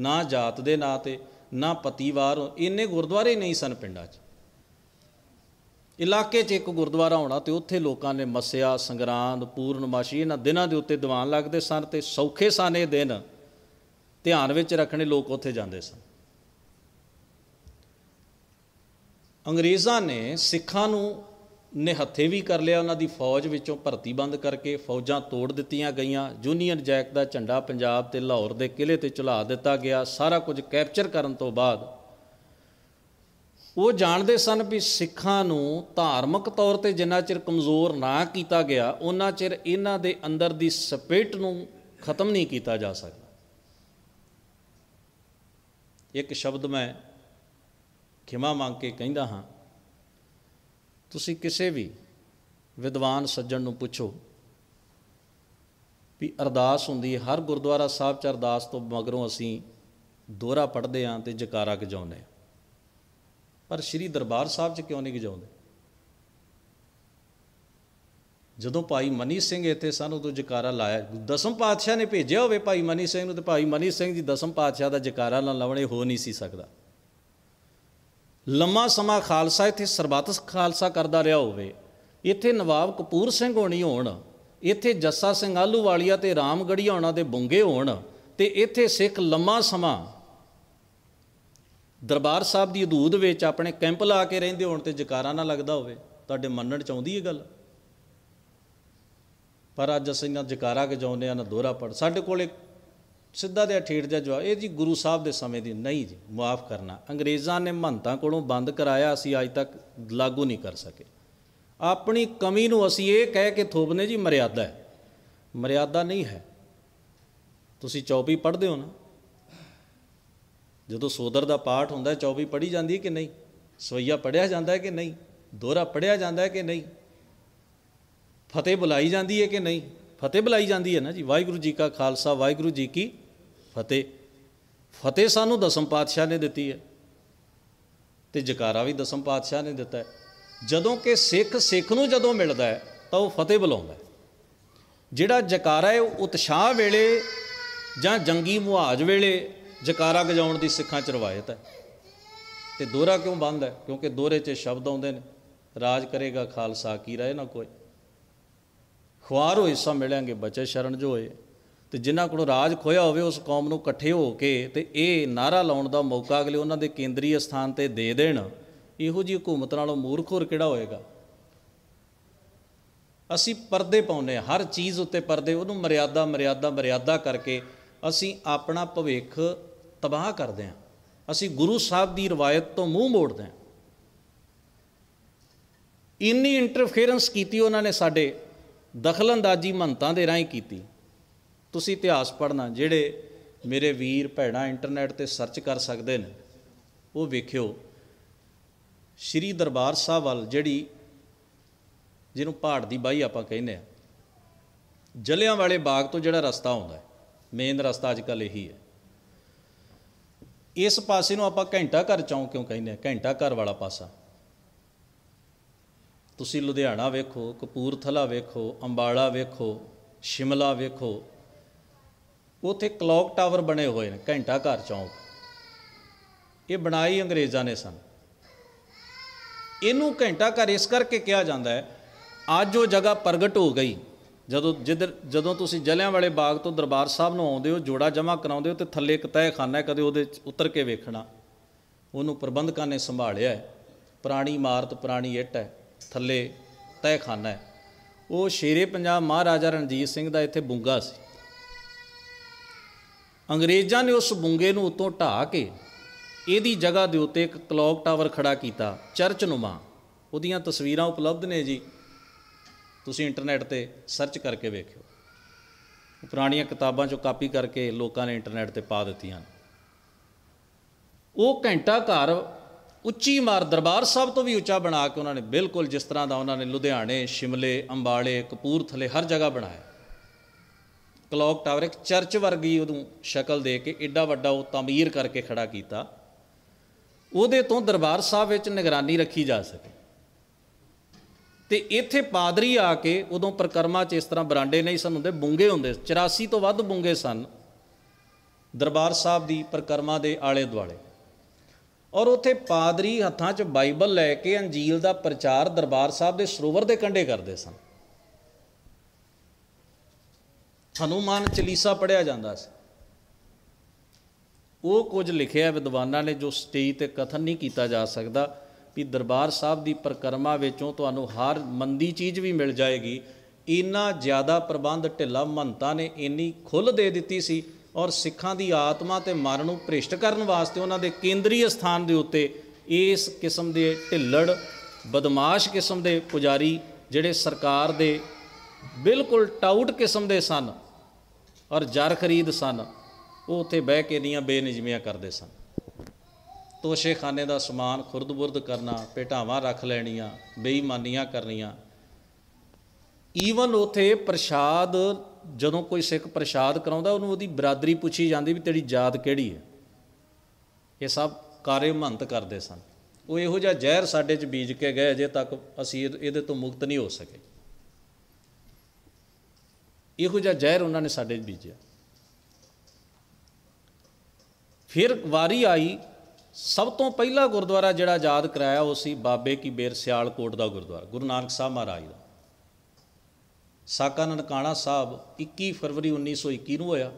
ਨਾ ਜਾਤ ਦੇ ਨਾਂ ਤੇ ਨਾ ਪਤੀਵਾਰ ਇੰਨੇ ਗੁਰਦੁਆਰੇ ਨਹੀਂ ਸਨ ਪਿੰਡਾਂ 'ਚ ਇਲਾਕੇ 'ਚ ਇੱਕ ਗੁਰਦੁਆਰਾ ਹੋਣਾ ਤੇ ਉੱਥੇ ਲੋਕਾਂ ਨੇ ਮਸਿਆ ਸੰਗਰਾਂਦ ਪੂਰਨਮਾਸ਼ੀ ਇਹਨਾਂ ਦਿਨਾਂ ਦੇ ਉੱਤੇ ਦੀਵਾਨ ਲੱਗਦੇ ਸਨ ਤੇ ਸੌਖੇ ਸਾਨੇ ਦਿਨ ਧਿਆਨ ਵਿੱਚ ਰੱਖਣੇ ਲੋਕ ਉੱਥੇ ਜਾਂਦੇ ਸਨ ਅੰਗਰੇਜ਼ਾਂ ਨੇ ਸਿੱਖਾਂ ਨੂੰ ਨਿਹੱਥੇ ਵੀ ਕਰ ਲਿਆ ਉਹਨਾਂ ਦੀ ਫੌਜ ਵਿੱਚੋਂ ਭਰਤੀ ਬੰਦ ਕਰਕੇ ਫੌਜਾਂ ਤੋੜ ਦਿੱਤੀਆਂ ਗਈਆਂ ਯੂਨੀਅਨ ਜੈਕ ਦਾ ਝੰਡਾ ਪੰਜਾਬ ਤੇ ਲਾਹੌਰ ਦੇ ਕਿਲੇ ਤੇ ਚੁਲਾ ਦਿੱਤਾ ਗਿਆ ਸਾਰਾ ਕੁਝ ਕੈਪਚਰ ਕਰਨ ਤੋਂ ਬਾਅਦ ਉਹ ਜਾਣਦੇ ਸਨ ਵੀ ਸਿੱਖਾਂ ਨੂੰ ਧਾਰਮਿਕ ਤੌਰ ਤੇ ਜਿੰਨਾ ਚਿਰ ਕਮਜ਼ੋਰ ਨਾ ਕੀਤਾ ਗਿਆ ਉਹਨਾਂ ਚਿਰ ਇਹਨਾਂ ਦੇ ਅੰਦਰ ਦੀ ਸਪਿਰਟ ਨੂੰ ਖਤਮ ਨਹੀਂ ਕੀਤਾ ਜਾ ਸਕਦਾ ਇੱਕ ਸ਼ਬਦ ਮੈਂ ਖਿਮਾ ਮੰਗ ਕੇ ਕਹਿੰਦਾ ਹਾਂ ਤੁਸੀਂ ਕਿਸੇ ਵੀ ਵਿਦਵਾਨ ਸੱਜਣ ਨੂੰ ਪੁੱਛੋ ਵੀ ਅਰਦਾਸ ਹੁੰਦੀ ਹੈ ਹਰ ਗੁਰਦੁਆਰਾ ਸਾਹਿਬ ਚ ਅਰਦਾਸ ਤੋਂ ਮਗਰੋਂ ਅਸੀਂ ਦੋਹਰਾ ਪੜਦੇ ਆਂ ਤੇ ਜਕਾਰਾ ਗਜਾਉਂਦੇ ਪਰ ਸ੍ਰੀ ਦਰਬਾਰ ਸਾਹਿਬ ਚ ਕਿਉਂ ਨਹੀਂ ਗਜਾਉਂਦੇ ਜਦੋਂ ਭਾਈ ਮਨੀ ਸਿੰਘ ਇੱਥੇ ਸਨ ਉਦੋਂ ਜਕਾਰਾ ਲਾਇਆ ਦਸਮ ਪਾਤਸ਼ਾਹ ਨੇ ਭੇਜਿਆ ਹੋਵੇ ਭਾਈ ਮਨੀ ਸਿੰਘ ਨੂੰ ਤੇ ਭਾਈ ਮਨੀ ਸਿੰਘ ਜੀ ਦਸਮ ਪਾਤਸ਼ਾਹ ਦਾ ਜਕਾਰਾ ਨਾ ਲਾਉਣੇ ਹੋ ਨਹੀਂ ਸੀ ਸਕਦਾ ਲੰਮਾ ਸਮਾਂ ਖਾਲਸਾ ਇੱਥੇ ਸਰਬੱਤ ਖਾਲਸਾ ਕਰਦਾ ਰਿਹਾ ਹੋਵੇ ਇੱਥੇ ਨਵਾਬ ਕਪੂਰ ਸਿੰਘ ਹੋਣੀ ਹੋਣ ਇੱਥੇ ਜੱਸਾ ਸਿੰਘ ਆਲੂਵਾਲੀਆ ਤੇ ਰਾਮਗੜੀਆ ਹੋਣਾ ਦੇ ਬੁੰਗੇ ਹੋਣ ਤੇ ਇੱਥੇ ਸਿੱਖ ਲੰਮਾ ਸਮਾਂ ਦਰਬਾਰ ਸਾਹਿਬ ਦੀ ਹਦੂਦ ਵਿੱਚ ਆਪਣੇ ਕੈਂਪ ਲਾ ਕੇ ਰਹਿੰਦੇ ਹੋਣ ਤੇ ਜਕਾਰਾ ਨਾ ਲੱਗਦਾ ਹੋਵੇ ਤੁਹਾਡੇ ਮੰਨਣ ਚ ਆਉਂਦੀ ਇਹ ਗੱਲ ਪਰ ਅੱਜ ਅਸੀਂ ਨਾ ਜਕਾਰਾ ਗਜਾਉਂਦੇ ਆ ਨਾ ਦੋਹਰਾ ਪੜ ਸਾਡੇ ਕੋਲ ਇੱਕ ਸਿੱਧਾ ਤੇ ਠੇਠ ਜਿਹਾ ਜਵਾਬ ਇਹ ਜੀ ਗੁਰੂ ਸਾਹਿਬ ਦੇ ਸਮੇਂ ਦੀ ਨਹੀਂ ਜੀ ਮਾਫ ਕਰਨਾ ਅੰਗਰੇਜ਼ਾਂ ਨੇ ਮਹੰਤਾਂ ਕੋਲੋਂ ਬੰਦ ਕਰਾਇਆ ਅਸੀਂ ਅੱਜ ਤੱਕ ਲਾਗੂ ਨਹੀਂ ਕਰ ਸਕੇ ਆਪਣੀ ਕਮੀ ਨੂੰ ਅਸੀਂ ਇਹ ਕਹਿ ਕੇ ਥੋਪਨੇ ਜੀ ਮਰਿਆਦਾ ਹੈ ਮਰਿਆਦਾ ਨਹੀਂ ਹੈ ਤੁਸੀਂ 24 ਪੜ੍ਹਦੇ ਹੋ ਨਾ ਜਦੋਂ ਸੋਦਰ ਦਾ ਪਾਠ ਹੁੰਦਾ 24 ਪੜ੍ਹੀ ਜਾਂਦੀ ਹੈ ਕਿ ਨਹੀਂ ਸਵਈਆ ਪੜਿਆ ਜਾਂਦਾ ਹੈ ਕਿ ਨਹੀਂ ਦੋਹਰਾ ਪੜਿਆ ਜਾਂਦਾ ਹੈ ਕਿ ਨਹੀਂ ਫਤਿਹ ਬੁਲਾਈ ਜਾਂਦੀ ਹੈ ਕਿ ਨਹੀਂ ਫਤਿਹ ਬੁਲਾਈ ਜਾਂਦੀ ਹੈ ਨਾ ਜੀ ਵਾਹਿਗੁਰੂ ਜੀ ਕਾ ਖਾਲਸਾ ਵਾਹਿਗੁਰੂ ਜੀ ਕੀ ਫਤਿਹ ਫਤਿਹ ਸਾਨੂੰ ਦਸਮ ਪਾਤਸ਼ਾਹ ਨੇ ਦਿੱਤੀ ਹੈ ਤੇ ਜਕਾਰਾ ਵੀ ਦਸਮ ਪਾਤਸ਼ਾਹ ਨੇ ਦਿੱਤਾ ਹੈ ਜਦੋਂ ਕਿ ਸਿੱਖ ਸਿੱਖ ਨੂੰ ਜਦੋਂ ਮਿਲਦਾ ਹੈ ਤਾਂ ਉਹ ਫਤਿਹ ਬੁਲਾਉਂਦਾ ਜਿਹੜਾ ਜਕਾਰਾ ਹੈ ਉਹ ਉਤਸ਼ਾਹ ਵੇਲੇ ਜਾਂ ਜੰਗੀ ਮੁਹਾਜ ਵੇਲੇ ਜਕਾਰਾ ਗਜਾਉਣ ਦੀ ਸਿੱਖਾਂ ਚ ਰਵਾਇਤ ਹੈ ਤੇ ਦੋਹਰਾ ਕਿਉਂ ਬੰਦ ਹੈ ਕਿਉਂਕਿ ਦੋਹਰੇ 'ਚ ਸ਼ਬਦ ਆਉਂਦੇ ਨੇ ਰਾਜ ਕਰੇਗਾ ਖਾਲਸਾ ਕੀ ਰਹੇ ਨਾ ਕੋਈ ਖੁਆਰ ਹੋਏ ਸਾ ਮਿਲਾਂਗੇ ਬਚੇ ਸ਼ਰਨ ਜੋ ਹੋਏ ਤੇ ਜਿਨ੍ਹਾਂ ਕੋਲ ਰਾਜ ਖੋਇਆ ਹੋਵੇ ਉਸ ਕੌਮ ਨੂੰ ਇਕੱਠੇ ਹੋ ਕੇ ਤੇ ਇਹ ਨਾਰਾ ਲਾਉਣ ਦਾ ਮੌਕਾ ਅਗਲੇ ਉਹਨਾਂ ਦੇ ਕੇਂਦਰੀ ਸਥਾਨ ਤੇ ਦੇ ਦੇਣ ਇਹੋ ਜੀ ਹਕੂਮਤ ਨਾਲੋਂ ਮੂਰਖ ਹੋਰ ਕਿਹੜਾ ਹੋਏਗਾ ਅਸੀਂ ਪਰਦੇ ਪਾਉਨੇ ਹਰ ਚੀਜ਼ ਉੱਤੇ ਪਰਦੇ ਉਹਨੂੰ ਮਰਿਆਦਾ ਮਰਿਆਦਾ ਮਰਿਆਦਾ ਕਰਕੇ ਅਸੀਂ ਆਪਣਾ ਭਵਿੱਖ ਤਬਾਹ ਕਰਦੇ ਹਾਂ ਅਸੀਂ ਗੁਰੂ ਸਾਹਿਬ ਦੀ ਰਵਾਇਤ ਤੋਂ ਮੂੰਹ ਮੋੜਦੇ ਹਾਂ ਇੰਨੀ ਇੰਟਰਫੇਰੈਂਸ ਕੀਤੀ ਉਹਨਾਂ ਨੇ ਸਾਡੇ ਦਖਲਅੰਦਾਜ਼ੀ ਮੰਤਾਂ ਦੇ ਰਾਹੀਂ ਕੀਤੀ ਤੁਸੀਂ ਇਤਿਹਾਸ ਪੜਨਾ ਜਿਹੜੇ ਮੇਰੇ ਵੀਰ ਭੈਣਾ ਇੰਟਰਨੈਟ ਤੇ ਸਰਚ ਕਰ ਸਕਦੇ ਨੇ ਉਹ ਵੇਖਿਓ ਸ਼੍ਰੀ ਦਰਬਾਰ ਸਾਹਿਬ ਵੱਲ ਜਿਹੜੀ ਜਿਹਨੂੰ ਪਹਾੜ ਦੀ ਬਾਈ ਆਪਾਂ ਕਹਿੰਦੇ ਆ ਜਲਿਆਂ ਵਾਲੇ ਬਾਗ ਤੋਂ ਜਿਹੜਾ ਰਸਤਾ ਆਉਂਦਾ ਹੈ ਮੇਨ ਰਸਤਾ ਅੱਜ ਕੱਲ ਇਹੀ ਹੈ ਇਸ ਪਾਸੇ ਨੂੰ ਆਪਾਂ ਘੰਟਾ ਘਰ ਚੌਂਕ ਕਿਉਂ ਕਹਿੰਦੇ ਆ ਘੰਟਾ ਘਰ ਵਾਲਾ ਪਾਸਾ ਤੁਸੀਂ ਲੁਧਿਆਣਾ ਵੇਖੋ ਕਪੂਰਥਲਾ ਵੇਖੋ ਅੰਬਾਲਾ ਵੇਖੋ ਸ਼ਿਮਲਾ ਵੇਖੋ ਉੱਥੇ ਕਲੌਕ ਟਾਵਰ ਬਣੇ ਹੋਏ ਨੇ ਘੰਟਾ ਘਰ ਚੌਂਕ ਇਹ ਬਣਾਈ ਅੰਗਰੇਜ਼ਾਂ ਨੇ ਸਨ ਇਹਨੂੰ ਘੰਟਾ ਘਰ ਇਸ ਕਰਕੇ ਕਿਹਾ ਜਾਂਦਾ ਹੈ ਅੱਜ ਉਹ ਜਗ੍ਹਾ ਪ੍ਰਗਟ ਹੋ ਗਈ ਜਦੋਂ ਜਿੱਧਰ ਜਦੋਂ ਤੁਸੀਂ ਜਲਿਆਂ ਵਾਲੇ ਬਾਗ ਤੋਂ ਦਰਬਾਰ ਸਾਹਿਬ ਨੂੰ ਆਉਂਦੇ ਹੋ ਜੋੜਾ ਜਮਾ ਕਰਾਉਂਦੇ ਹੋ ਤੇ ਥੱਲੇ ਇੱਕ ਤਹਿਖਾਨਾ ਹੈ ਕਦੇ ਉਹਦੇ ਉੱਤਰ ਕੇ ਵੇਖਣਾ ਉਹਨੂੰ ਪ੍ਰਬੰਧਕਾਂ ਨੇ ਸੰਭਾਲਿਆ ਹੈ ਪੁਰਾਣੀ ਇਮਾਰਤ ਪੁਰਾਣੀ ਇੱਟ ਹੈ ਥੱਲੇ ਤਹਿਖਾਨਾ ਹੈ ਉਹ ਸ਼ੇਰੇ ਪੰਜਾਬ ਮਹਾਰਾਜਾ ਰਣਜੀਤ ਸਿੰਘ ਦਾ ਇੱਥੇ ਬੁੰਗਾ ਸੀ ਅੰਗਰੇਜ਼ਾਂ ਨੇ ਉਸ ਬੁੰਗੇ ਨੂੰ ਉਤੋਂ ਢਾ ਕੇ ਇਹਦੀ ਜਗ੍ਹਾ ਦੇ ਉੱਤੇ ਇੱਕ ਕਲੌਕ ਟਾਵਰ ਖੜਾ ਕੀਤਾ ਚਰਚ ਨੁਮਾ ਉਹਦੀਆਂ ਤਸਵੀਰਾਂ ਉਪਲਬਧ ਨੇ ਜੀ ਤੁਸੀਂ ਇੰਟਰਨੈਟ ਤੇ ਸਰਚ ਕਰਕੇ ਵੇਖਿਓ ਪੁਰਾਣੀਆਂ ਕਿਤਾਬਾਂ ਚੋਂ ਕਾਪੀ ਕਰਕੇ ਲੋਕਾਂ ਨੇ ਇੰਟਰਨੈਟ ਤੇ ਪਾ ਦਿੱਤੀਆਂ ਉਹ ਘੰਟਾ ਘਰ ਉੱਚੀ ਮਾਰ ਦਰਬਾਰ ਸਾਹਿਬ ਤੋਂ ਵੀ ਉੱਚਾ ਬਣਾ ਕੇ ਉਹਨਾਂ ਨੇ ਬਿਲਕੁਲ ਜਿਸ ਤਰ੍ਹਾਂ ਦਾ ਉਹਨਾਂ ਨੇ ਲੁਧਿਆਣੇ ਸ਼ਿਮਲੇ ਅੰਬਾਲੇ ਕਪੂਰਥਲੇ ਹਰ ਜਗ੍ਹਾ ਬਣਾਇਆ ਕਲੌਕ ਟਾਵਰ ਇੱਕ ਚਰਚ ਵਰਗੀ ਉਹਨੂੰ ਸ਼ਕਲ ਦੇ ਕੇ ਐਡਾ ਵੱਡਾ ਉਹ ਤਾਮੀਰ ਕਰਕੇ ਖੜਾ ਕੀਤਾ ਉਹਦੇ ਤੋਂ ਦਰਬਾਰ ਸਾਹਿਬ ਵਿੱਚ ਨਿਗਰਾਨੀ ਰੱਖੀ ਜਾ ਸਕੇ ਤੇ ਇੱਥੇ ਪਾਦਰੀ ਆ ਕੇ ਉਦੋਂ ਪ੍ਰਕਰਮਾ 'ਚ ਇਸ ਤਰ੍ਹਾਂ ਬਰਾਂਡੇ ਨਹੀਂ ਸਨ ਹੁੰਦੇ ਬੁੰਗੇ ਹੁੰਦੇ 84 ਤੋਂ ਵੱਧ ਬੁੰਗੇ ਸਨ ਦਰਬਾਰ ਸਾਹਿਬ ਦੀ ਪ੍ਰਕਰਮਾ ਦੇ ਆਲੇ ਦੁਆਲੇ ਔਰ ਉੱਥੇ ਪਾਦਰੀ ਹੱਥਾਂ 'ਚ ਬਾਈਬਲ ਲੈ ਕੇ ਅੰਜੀਲ ਦਾ ਪ੍ਰਚਾਰ ਦਰਬਾਰ ਸਾਹਿਬ ਦੇ ਸਰੋਵਰ ਦੇ ਕੰਢੇ ਕਰਦੇ ਸਨ ਹਨੂਮਾਨ ਚਲੀਸਾ ਪੜਿਆ ਜਾਂਦਾ ਸੀ ਉਹ ਕੁਝ ਲਿਖਿਆ ਵਿਦਵਾਨਾਂ ਨੇ ਜੋ ਸਟੇਜ ਤੇ ਕਥਨ ਨਹੀਂ ਕੀਤਾ ਜਾ ਸਕਦਾ ਵੀ ਦਰਬਾਰ ਸਾਹਿਬ ਦੀ ਪ੍ਰਕਰਮਾ ਵਿੱਚੋਂ ਤੁਹਾਨੂੰ ਹਰ ਮੰਦੀ ਚੀਜ਼ ਵੀ ਮਿਲ ਜਾਏਗੀ ਇੰਨਾ ਜ਼ਿਆਦਾ ਪ੍ਰਬੰਧ ਢਿੱਲਾ ਮੰਤਾ ਨੇ ਇੰਨੀ ਖੁੱਲ ਦੇ ਦਿੱਤੀ ਸੀ ਔਰ ਸਿੱਖਾਂ ਦੀ ਆਤਮਾ ਤੇ ਮਨ ਨੂੰ ਭ੍ਰਿਸ਼ਟ ਕਰਨ ਵਾਸਤੇ ਉਹਨਾਂ ਦੇ ਕੇਂਦਰੀ ਸਥਾਨ ਦੇ ਉੱਤੇ ਇਸ ਕਿਸਮ ਦੇ ਢਿੱਲੜ ਬਦਮਾਸ਼ ਕਿਸਮ ਦੇ ਪੁਜਾਰੀ ਜਿਹੜੇ ਸਰਕਾਰ ਦੇ ਬਿਲਕੁਲ ਟਾਊਟ ਕਿਸਮ ਦੇ ਸਨ ਔਰ ਜਰ ਖਰੀਦ ਸਨ ਉਹ ਉੱਥੇ ਬਹਿ ਕੇ ਦੀਆਂ ਬੇਨਿਜਮੀਆਂ ਕਰਦੇ ਸਨ ਤੋਸ਼ੇਖਾਨੇ ਦਾ ਸਮਾਨ ਖੁਰਦ-ਬੁਰਦ ਕਰਨਾ ਪੇਟਾਵਾਂ ਰੱਖ ਲੈਣੀਆਂ ਬੇਈਮਾਨੀਆਂ ਕਰਨੀਆਂ ਈਵਨ ਉਥੇ ਪ੍ਰਸ਼ਾਦ ਜਦੋਂ ਕੋਈ ਸਿੱਖ ਪ੍ਰਸ਼ਾਦ ਕਰਾਉਂਦਾ ਉਹਨੂੰ ਉਹਦੀ ਬਰਾਦਰੀ ਪੁੱਛੀ ਜਾਂਦੀ ਵੀ ਤੇਰੀ ਜਾਤ ਕਿਹੜੀ ਹੈ ਇਹ ਸਭ ਕਾਰੇ ਮਹੰਤ ਕਰਦੇ ਸਨ ਉਹ ਇਹੋ ਜਿਹਾ ਜ਼ਹਿਰ ਸਾਡੇ 'ਚ ਬੀਜ ਕੇ ਗਏ ਅਜੇ ਤੱਕ ਅਸੀਂ ਇਹਦੇ ਤੋਂ ਮੁਕਤ ਨਹੀਂ ਹੋ ਸਕੇ ਇਹੋ ਜਿਹਾ ਜ਼ਹਿਰ ਉਹਨਾਂ ਨੇ ਸਾਡੇ ਬੀਜਿਆ ਫਿਰ ਵਾਰੀ ਆਈ ਸਭ ਤੋਂ ਪਹਿਲਾ ਗੁਰਦੁਆਰਾ ਜਿਹੜਾ ਆਜ਼ਾਦ ਕਰਾਇਆ ਉਹ ਸੀ ਬਾਬੇ ਕੀ ਬੇਰ ਸਿਆਲਕੋਟ ਦਾ ਗੁਰਦੁਆਰਾ ਗੁਰੂ ਨਾਨਕ ਸਾਹਿਬ ਮਹਾਰਾਜ ਦਾ ਸਾਕਾ ਨਨਕਾਣਾ ਸਾਹਿਬ 21 ਫਰਵਰੀ 1921 ਨੂੰ ਹੋਇਆ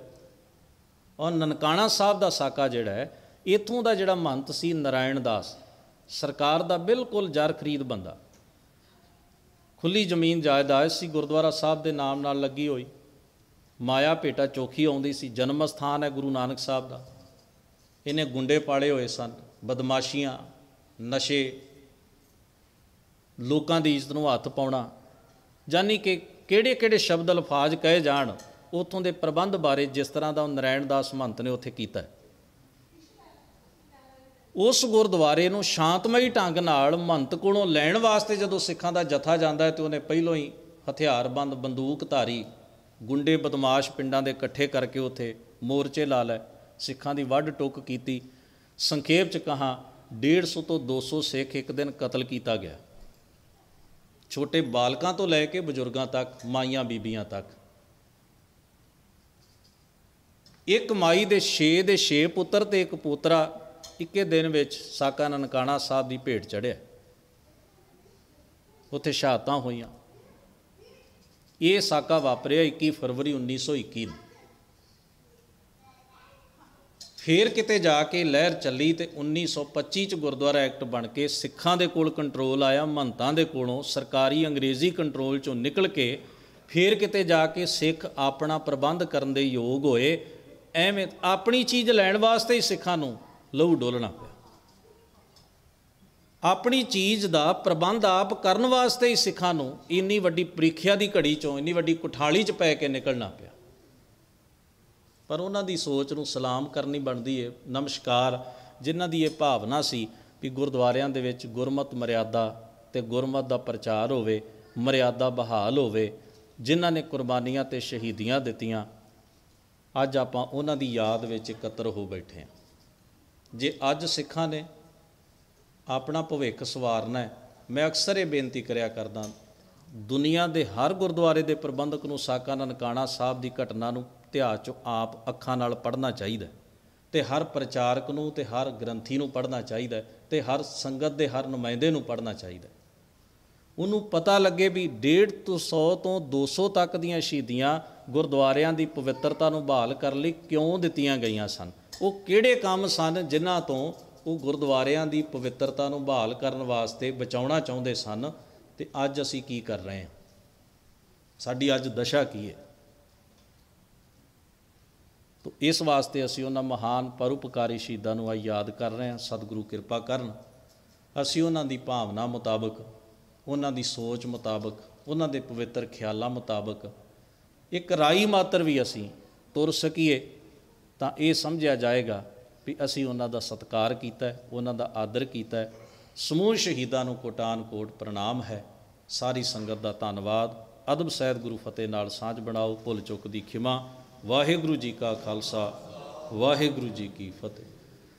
ਔਰ ਨਨਕਾਣਾ ਸਾਹਿਬ ਦਾ ਸਾਕਾ ਜਿਹੜਾ ਹੈ ਇਥੋਂ ਦਾ ਜਿਹੜਾ ਮਹੰਤ ਸੀ ਨਾਰਾਇਣ ਦਾਸ ਸਰਕਾਰ ਦਾ ਬਿਲਕੁਲ ਜਰ ਖਰੀਦ ਬੰਦਾ ਖੁੱਲੀ ਜ਼ਮੀਨ ਜਾਇਦਾਦ ਸੀ ਗੁਰਦੁਆਰਾ ਸਾਹਿਬ ਦੇ ਨਾਮ ਨਾਲ ਲੱਗੀ ਹੋਈ ਮਾਇਆ ਭੇਟਾ ਚੌਕੀ ਆਉਂਦੀ ਸੀ ਜਨਮ ਸਥਾਨ ਹੈ ਗੁਰੂ ਨਾਨਕ ਸਾਹਿਬ ਦਾ ਇਹਨੇ ਗੁੰਡੇ ਪਾਲੇ ਹੋਏ ਸਨ ਬਦਮਾਸ਼ੀਆਂ ਨਸ਼ੇ ਲੋਕਾਂ ਦੀ ਇੱਜ਼ਤ ਨੂੰ ਹੱਥ ਪਾਉਣਾ ਜਾਨੀ ਕਿ ਕਿਹੜੇ ਕਿਹੜੇ ਸ਼ਬਦ ਅਲਫਾਜ਼ ਕਹੇ ਜਾਣ ਉਥੋਂ ਦੇ ਪ੍ਰਬੰਧ ਬਾਰੇ ਜਿਸ ਤਰ੍ਹਾਂ ਦਾ ਉਹ ਦਾਸ ਮਹੰਤ ਨੇ ਉੱਥੇ ਕੀਤਾ ਉਸ ਗੁਰਦੁਆਰੇ ਨੂੰ ਸ਼ਾਂਤਮਈ ਢੰਗ ਨਾਲ ਮੰਤ ਕੋਲੋਂ ਲੈਣ ਵਾਸਤੇ ਜਦੋਂ ਸਿੱਖਾਂ ਦਾ ਜਥਾ ਜਾਂਦਾ ਹੈ ਤੇ ਉਹਨੇ ਪਹਿਲਾਂ ਹੀ ਹਥਿਆਰਬੰਦ ਬੰਦੂਕਧਾਰੀ ਗੁੰਡੇ ਬਦਮਾਸ਼ ਪਿੰਡਾਂ ਦੇ ਇਕੱਠੇ ਕਰਕੇ ਉੱਥੇ ਮੋਰਚੇ ਲਾ ਲੈ ਸਿੱਖਾਂ ਦੀ ਵੱਢ ਟੁੱਕ ਕੀਤੀ ਸੰਖੇਪ ਚ ਕਹਾ 150 ਤੋਂ 200 ਸਿੱਖ ਇੱਕ ਦਿਨ ਕਤਲ ਕੀਤਾ ਗਿਆ ਛੋਟੇ ਬਾਲਕਾਂ ਤੋਂ ਲੈ ਕੇ ਬਜ਼ੁਰਗਾਂ ਤੱਕ ਮਾਈਆਂ ਬੀਬੀਆਂ ਤੱਕ ਇੱਕ ਮਾਈ ਦੇ 6 ਦੇ 6 ਪੁੱਤਰ ਤੇ ਇੱਕ ਪੋਤਰਾ ਇੱਕੇ ਦਿਨ ਵਿੱਚ ਸਾਕਾ ਨਨਕਾਣਾ ਸਾਹਿਬ ਦੀ ਭੇਟ ਚੜਿਆ ਉੱਥੇ ਸ਼ਹਾਦਤਾਂ ਹੋਈਆਂ ਇਹ ਸਾਕਾ ਵਾਪਰਿਆ 21 ਫਰਵਰੀ 1921 ਨੂੰ ਫੇਰ ਕਿਤੇ ਜਾ ਕੇ ਲਹਿਰ ਚੱਲੀ ਤੇ 1925 ਚ ਗੁਰਦੁਆਰਾ ਐਕਟ ਬਣ ਕੇ ਸਿੱਖਾਂ ਦੇ ਕੋਲ ਕੰਟਰੋਲ ਆਇਆ ਮਹੰਤਾਂ ਦੇ ਕੋਲੋਂ ਸਰਕਾਰੀ ਅੰਗਰੇਜ਼ੀ ਕੰਟਰੋਲ ਚੋਂ ਨਿਕਲ ਕੇ ਫੇਰ ਕਿਤੇ ਜਾ ਕੇ ਸਿੱਖ ਆਪਣਾ ਪ੍ਰਬੰਧ ਕਰਨ ਦੇ ਯੋਗ ਹੋਏ ਐਵੇਂ ਆਪਣੀ ਚੀਜ਼ ਲੈਣ ਵਾਸਤੇ ਹੀ ਸਿੱਖਾਂ ਨੂੰ ਲਹੂ ਡੋਲਣਾ ਪਿਆ ਆਪਣੀ ਚੀਜ਼ ਦਾ ਪ੍ਰਬੰਧ ਆਪ ਕਰਨ ਵਾਸਤੇ ਹੀ ਸਿੱਖਾਂ ਨੂੰ ਇੰਨੀ ਵੱਡੀ ਪ੍ਰੀਖਿਆ ਦੀ ਘੜੀ ਚੋਂ ਇੰਨੀ ਵੱਡੀ ਕੁਠਾਲੀ 'ਚ ਪੈ ਕੇ ਨਿਕਲਣਾ ਪਿਆ ਪਰ ਉਹਨਾਂ ਦੀ ਸੋਚ ਨੂੰ ਸਲਾਮ ਕਰਨੀ ਬਣਦੀ ਏ ਨਮਸਕਾਰ ਜਿਨ੍ਹਾਂ ਦੀ ਇਹ ਭਾਵਨਾ ਸੀ ਵੀ ਗੁਰਦੁਆਰਿਆਂ ਦੇ ਵਿੱਚ ਗੁਰਮਤ ਮਰਿਆਦਾ ਤੇ ਗੁਰਮਤ ਦਾ ਪ੍ਰਚਾਰ ਹੋਵੇ ਮਰਿਆਦਾ ਬਹਾਲ ਹੋਵੇ ਜਿਨ੍ਹਾਂ ਨੇ ਕੁਰਬਾਨੀਆਂ ਤੇ ਸ਼ਹੀਦੀਆਂ ਦਿੱਤੀਆਂ ਅੱਜ ਆਪਾਂ ਉਹਨਾਂ ਦੀ ਯਾਦ ਵਿੱਚ ਇਕੱਤਰ ਹੋ ਬੈਠੇ ਹਾਂ ਜੇ ਅੱਜ ਸਿੱਖਾਂ ਨੇ ਆਪਣਾ ਭਵਿੱਖ ਸਵਾਰਨਾ ਹੈ ਮੈਂ ਅਕਸਰ ਇਹ ਬੇਨਤੀ ਕਰਿਆ ਕਰਦਾ ਦੁਨੀਆ ਦੇ ਹਰ ਗੁਰਦੁਆਰੇ ਦੇ ਪ੍ਰਬੰਧਕ ਨੂੰ ਸਾਕਾ ਨਨਕਾਣਾ ਸਾਹਿਬ ਦੀ ਘਟਨਾ ਨੂੰ ਇਤਿਹਾਸ ਚ ਆਪ ਅੱਖਾਂ ਨਾਲ ਪੜ੍ਹਨਾ ਚਾਹੀਦਾ ਤੇ ਹਰ ਪ੍ਰਚਾਰਕ ਨੂੰ ਤੇ ਹਰ ਗ੍ਰੰਥੀ ਨੂੰ ਪੜ੍ਹਨਾ ਚਾਹੀਦਾ ਤੇ ਹਰ ਸੰਗਤ ਦੇ ਹਰ ਨੁਮਾਇੰਦੇ ਨੂੰ ਪੜ੍ਹਨਾ ਚਾਹੀਦਾ ਉਹਨੂੰ ਪਤਾ ਲੱਗੇ ਵੀ 1.5 ਤੋਂ 100 ਤੋਂ 200 ਤੱਕ ਦੀਆਂ ਸ਼ਹੀਦੀਆਂ ਗੁਰਦੁਆਰਿਆਂ ਦੀ ਪਵਿੱਤਰਤਾ ਨੂੰ ਬਹਾਲ ਕਰਨ ਲਈ ਕਿਉਂ ਦਿੱਤੀਆਂ ਗਈਆਂ ਸਨ ਉਹ ਕਿਹੜੇ ਕੰਮ ਸਨ ਜਿਨ੍ਹਾਂ ਤੋਂ ਉਹ ਗੁਰਦੁਆਰਿਆਂ ਦੀ ਪਵਿੱਤਰਤਾ ਨੂੰ ਬਹਾਲ ਕਰਨ ਵਾਸਤੇ ਬਚਾਉਣਾ ਚਾਹੁੰਦੇ ਸਨ ਤੇ ਅੱਜ ਅਸੀਂ ਕੀ ਕਰ ਰਹੇ ਹਾਂ ਸਾਡੀ ਅੱਜ ਦਸ਼ਾ ਕੀ ਹੈ ਤੋ ਇਸ ਵਾਸਤੇ ਅਸੀਂ ਉਹਨਾਂ ਮਹਾਨ ਪਰਉਪਕਾਰੀ ਸ਼ਹੀਦਾਂ ਨੂੰ ਆ ਯਾਦ ਕਰ ਰਹੇ ਹਾਂ ਸਤਿਗੁਰੂ ਕਿਰਪਾ ਕਰਨ ਅਸੀਂ ਉਹਨਾਂ ਦੀ ਭਾਵਨਾ ਮੁਤਾਬਕ ਉਹਨਾਂ ਦੀ ਸੋਚ ਮੁਤਾਬਕ ਉਹਨਾਂ ਦੇ ਪਵਿੱਤਰ ਖਿਆਲਾਂ ਮੁਤਾਬਕ ਇੱਕ ਰਾਈ ਮਾਤਰ ਵੀ ਅਸੀਂ ਤੁਰ ਸਕੀਏ ਤਾਂ ਇਹ ਸਮਝਿਆ ਜਾਏਗਾ ਵੀ ਅਸੀਂ ਉਹਨਾਂ ਦਾ ਸਤਿਕਾਰ ਕੀਤਾ ਉਹਨਾਂ ਦਾ ਆਦਰ ਕੀਤਾ ਸਮੂਹ ਸ਼ਹੀਦਾਂ ਨੂੰ ਕੋਟਾਨ ਕੋਟ ਪ੍ਰਣਾਮ ਹੈ ਸਾਰੀ ਸੰਗਤ ਦਾ ਧੰਨਵਾਦ ਅਦਬ ਸਹਿਤ ਗੁਰੂ ਫਤਿਹ ਨਾਲ ਸਾਂਝ ਬਣਾਓ ਭੁੱਲ ਚੁੱਕ ਦੀ ਖਿਮਾ ਵਾਹਿਗੁਰੂ ਜੀ ਕਾ ਖਾਲਸਾ ਵਾਹਿਗੁਰੂ ਜੀ ਕੀ ਫਤਿਹ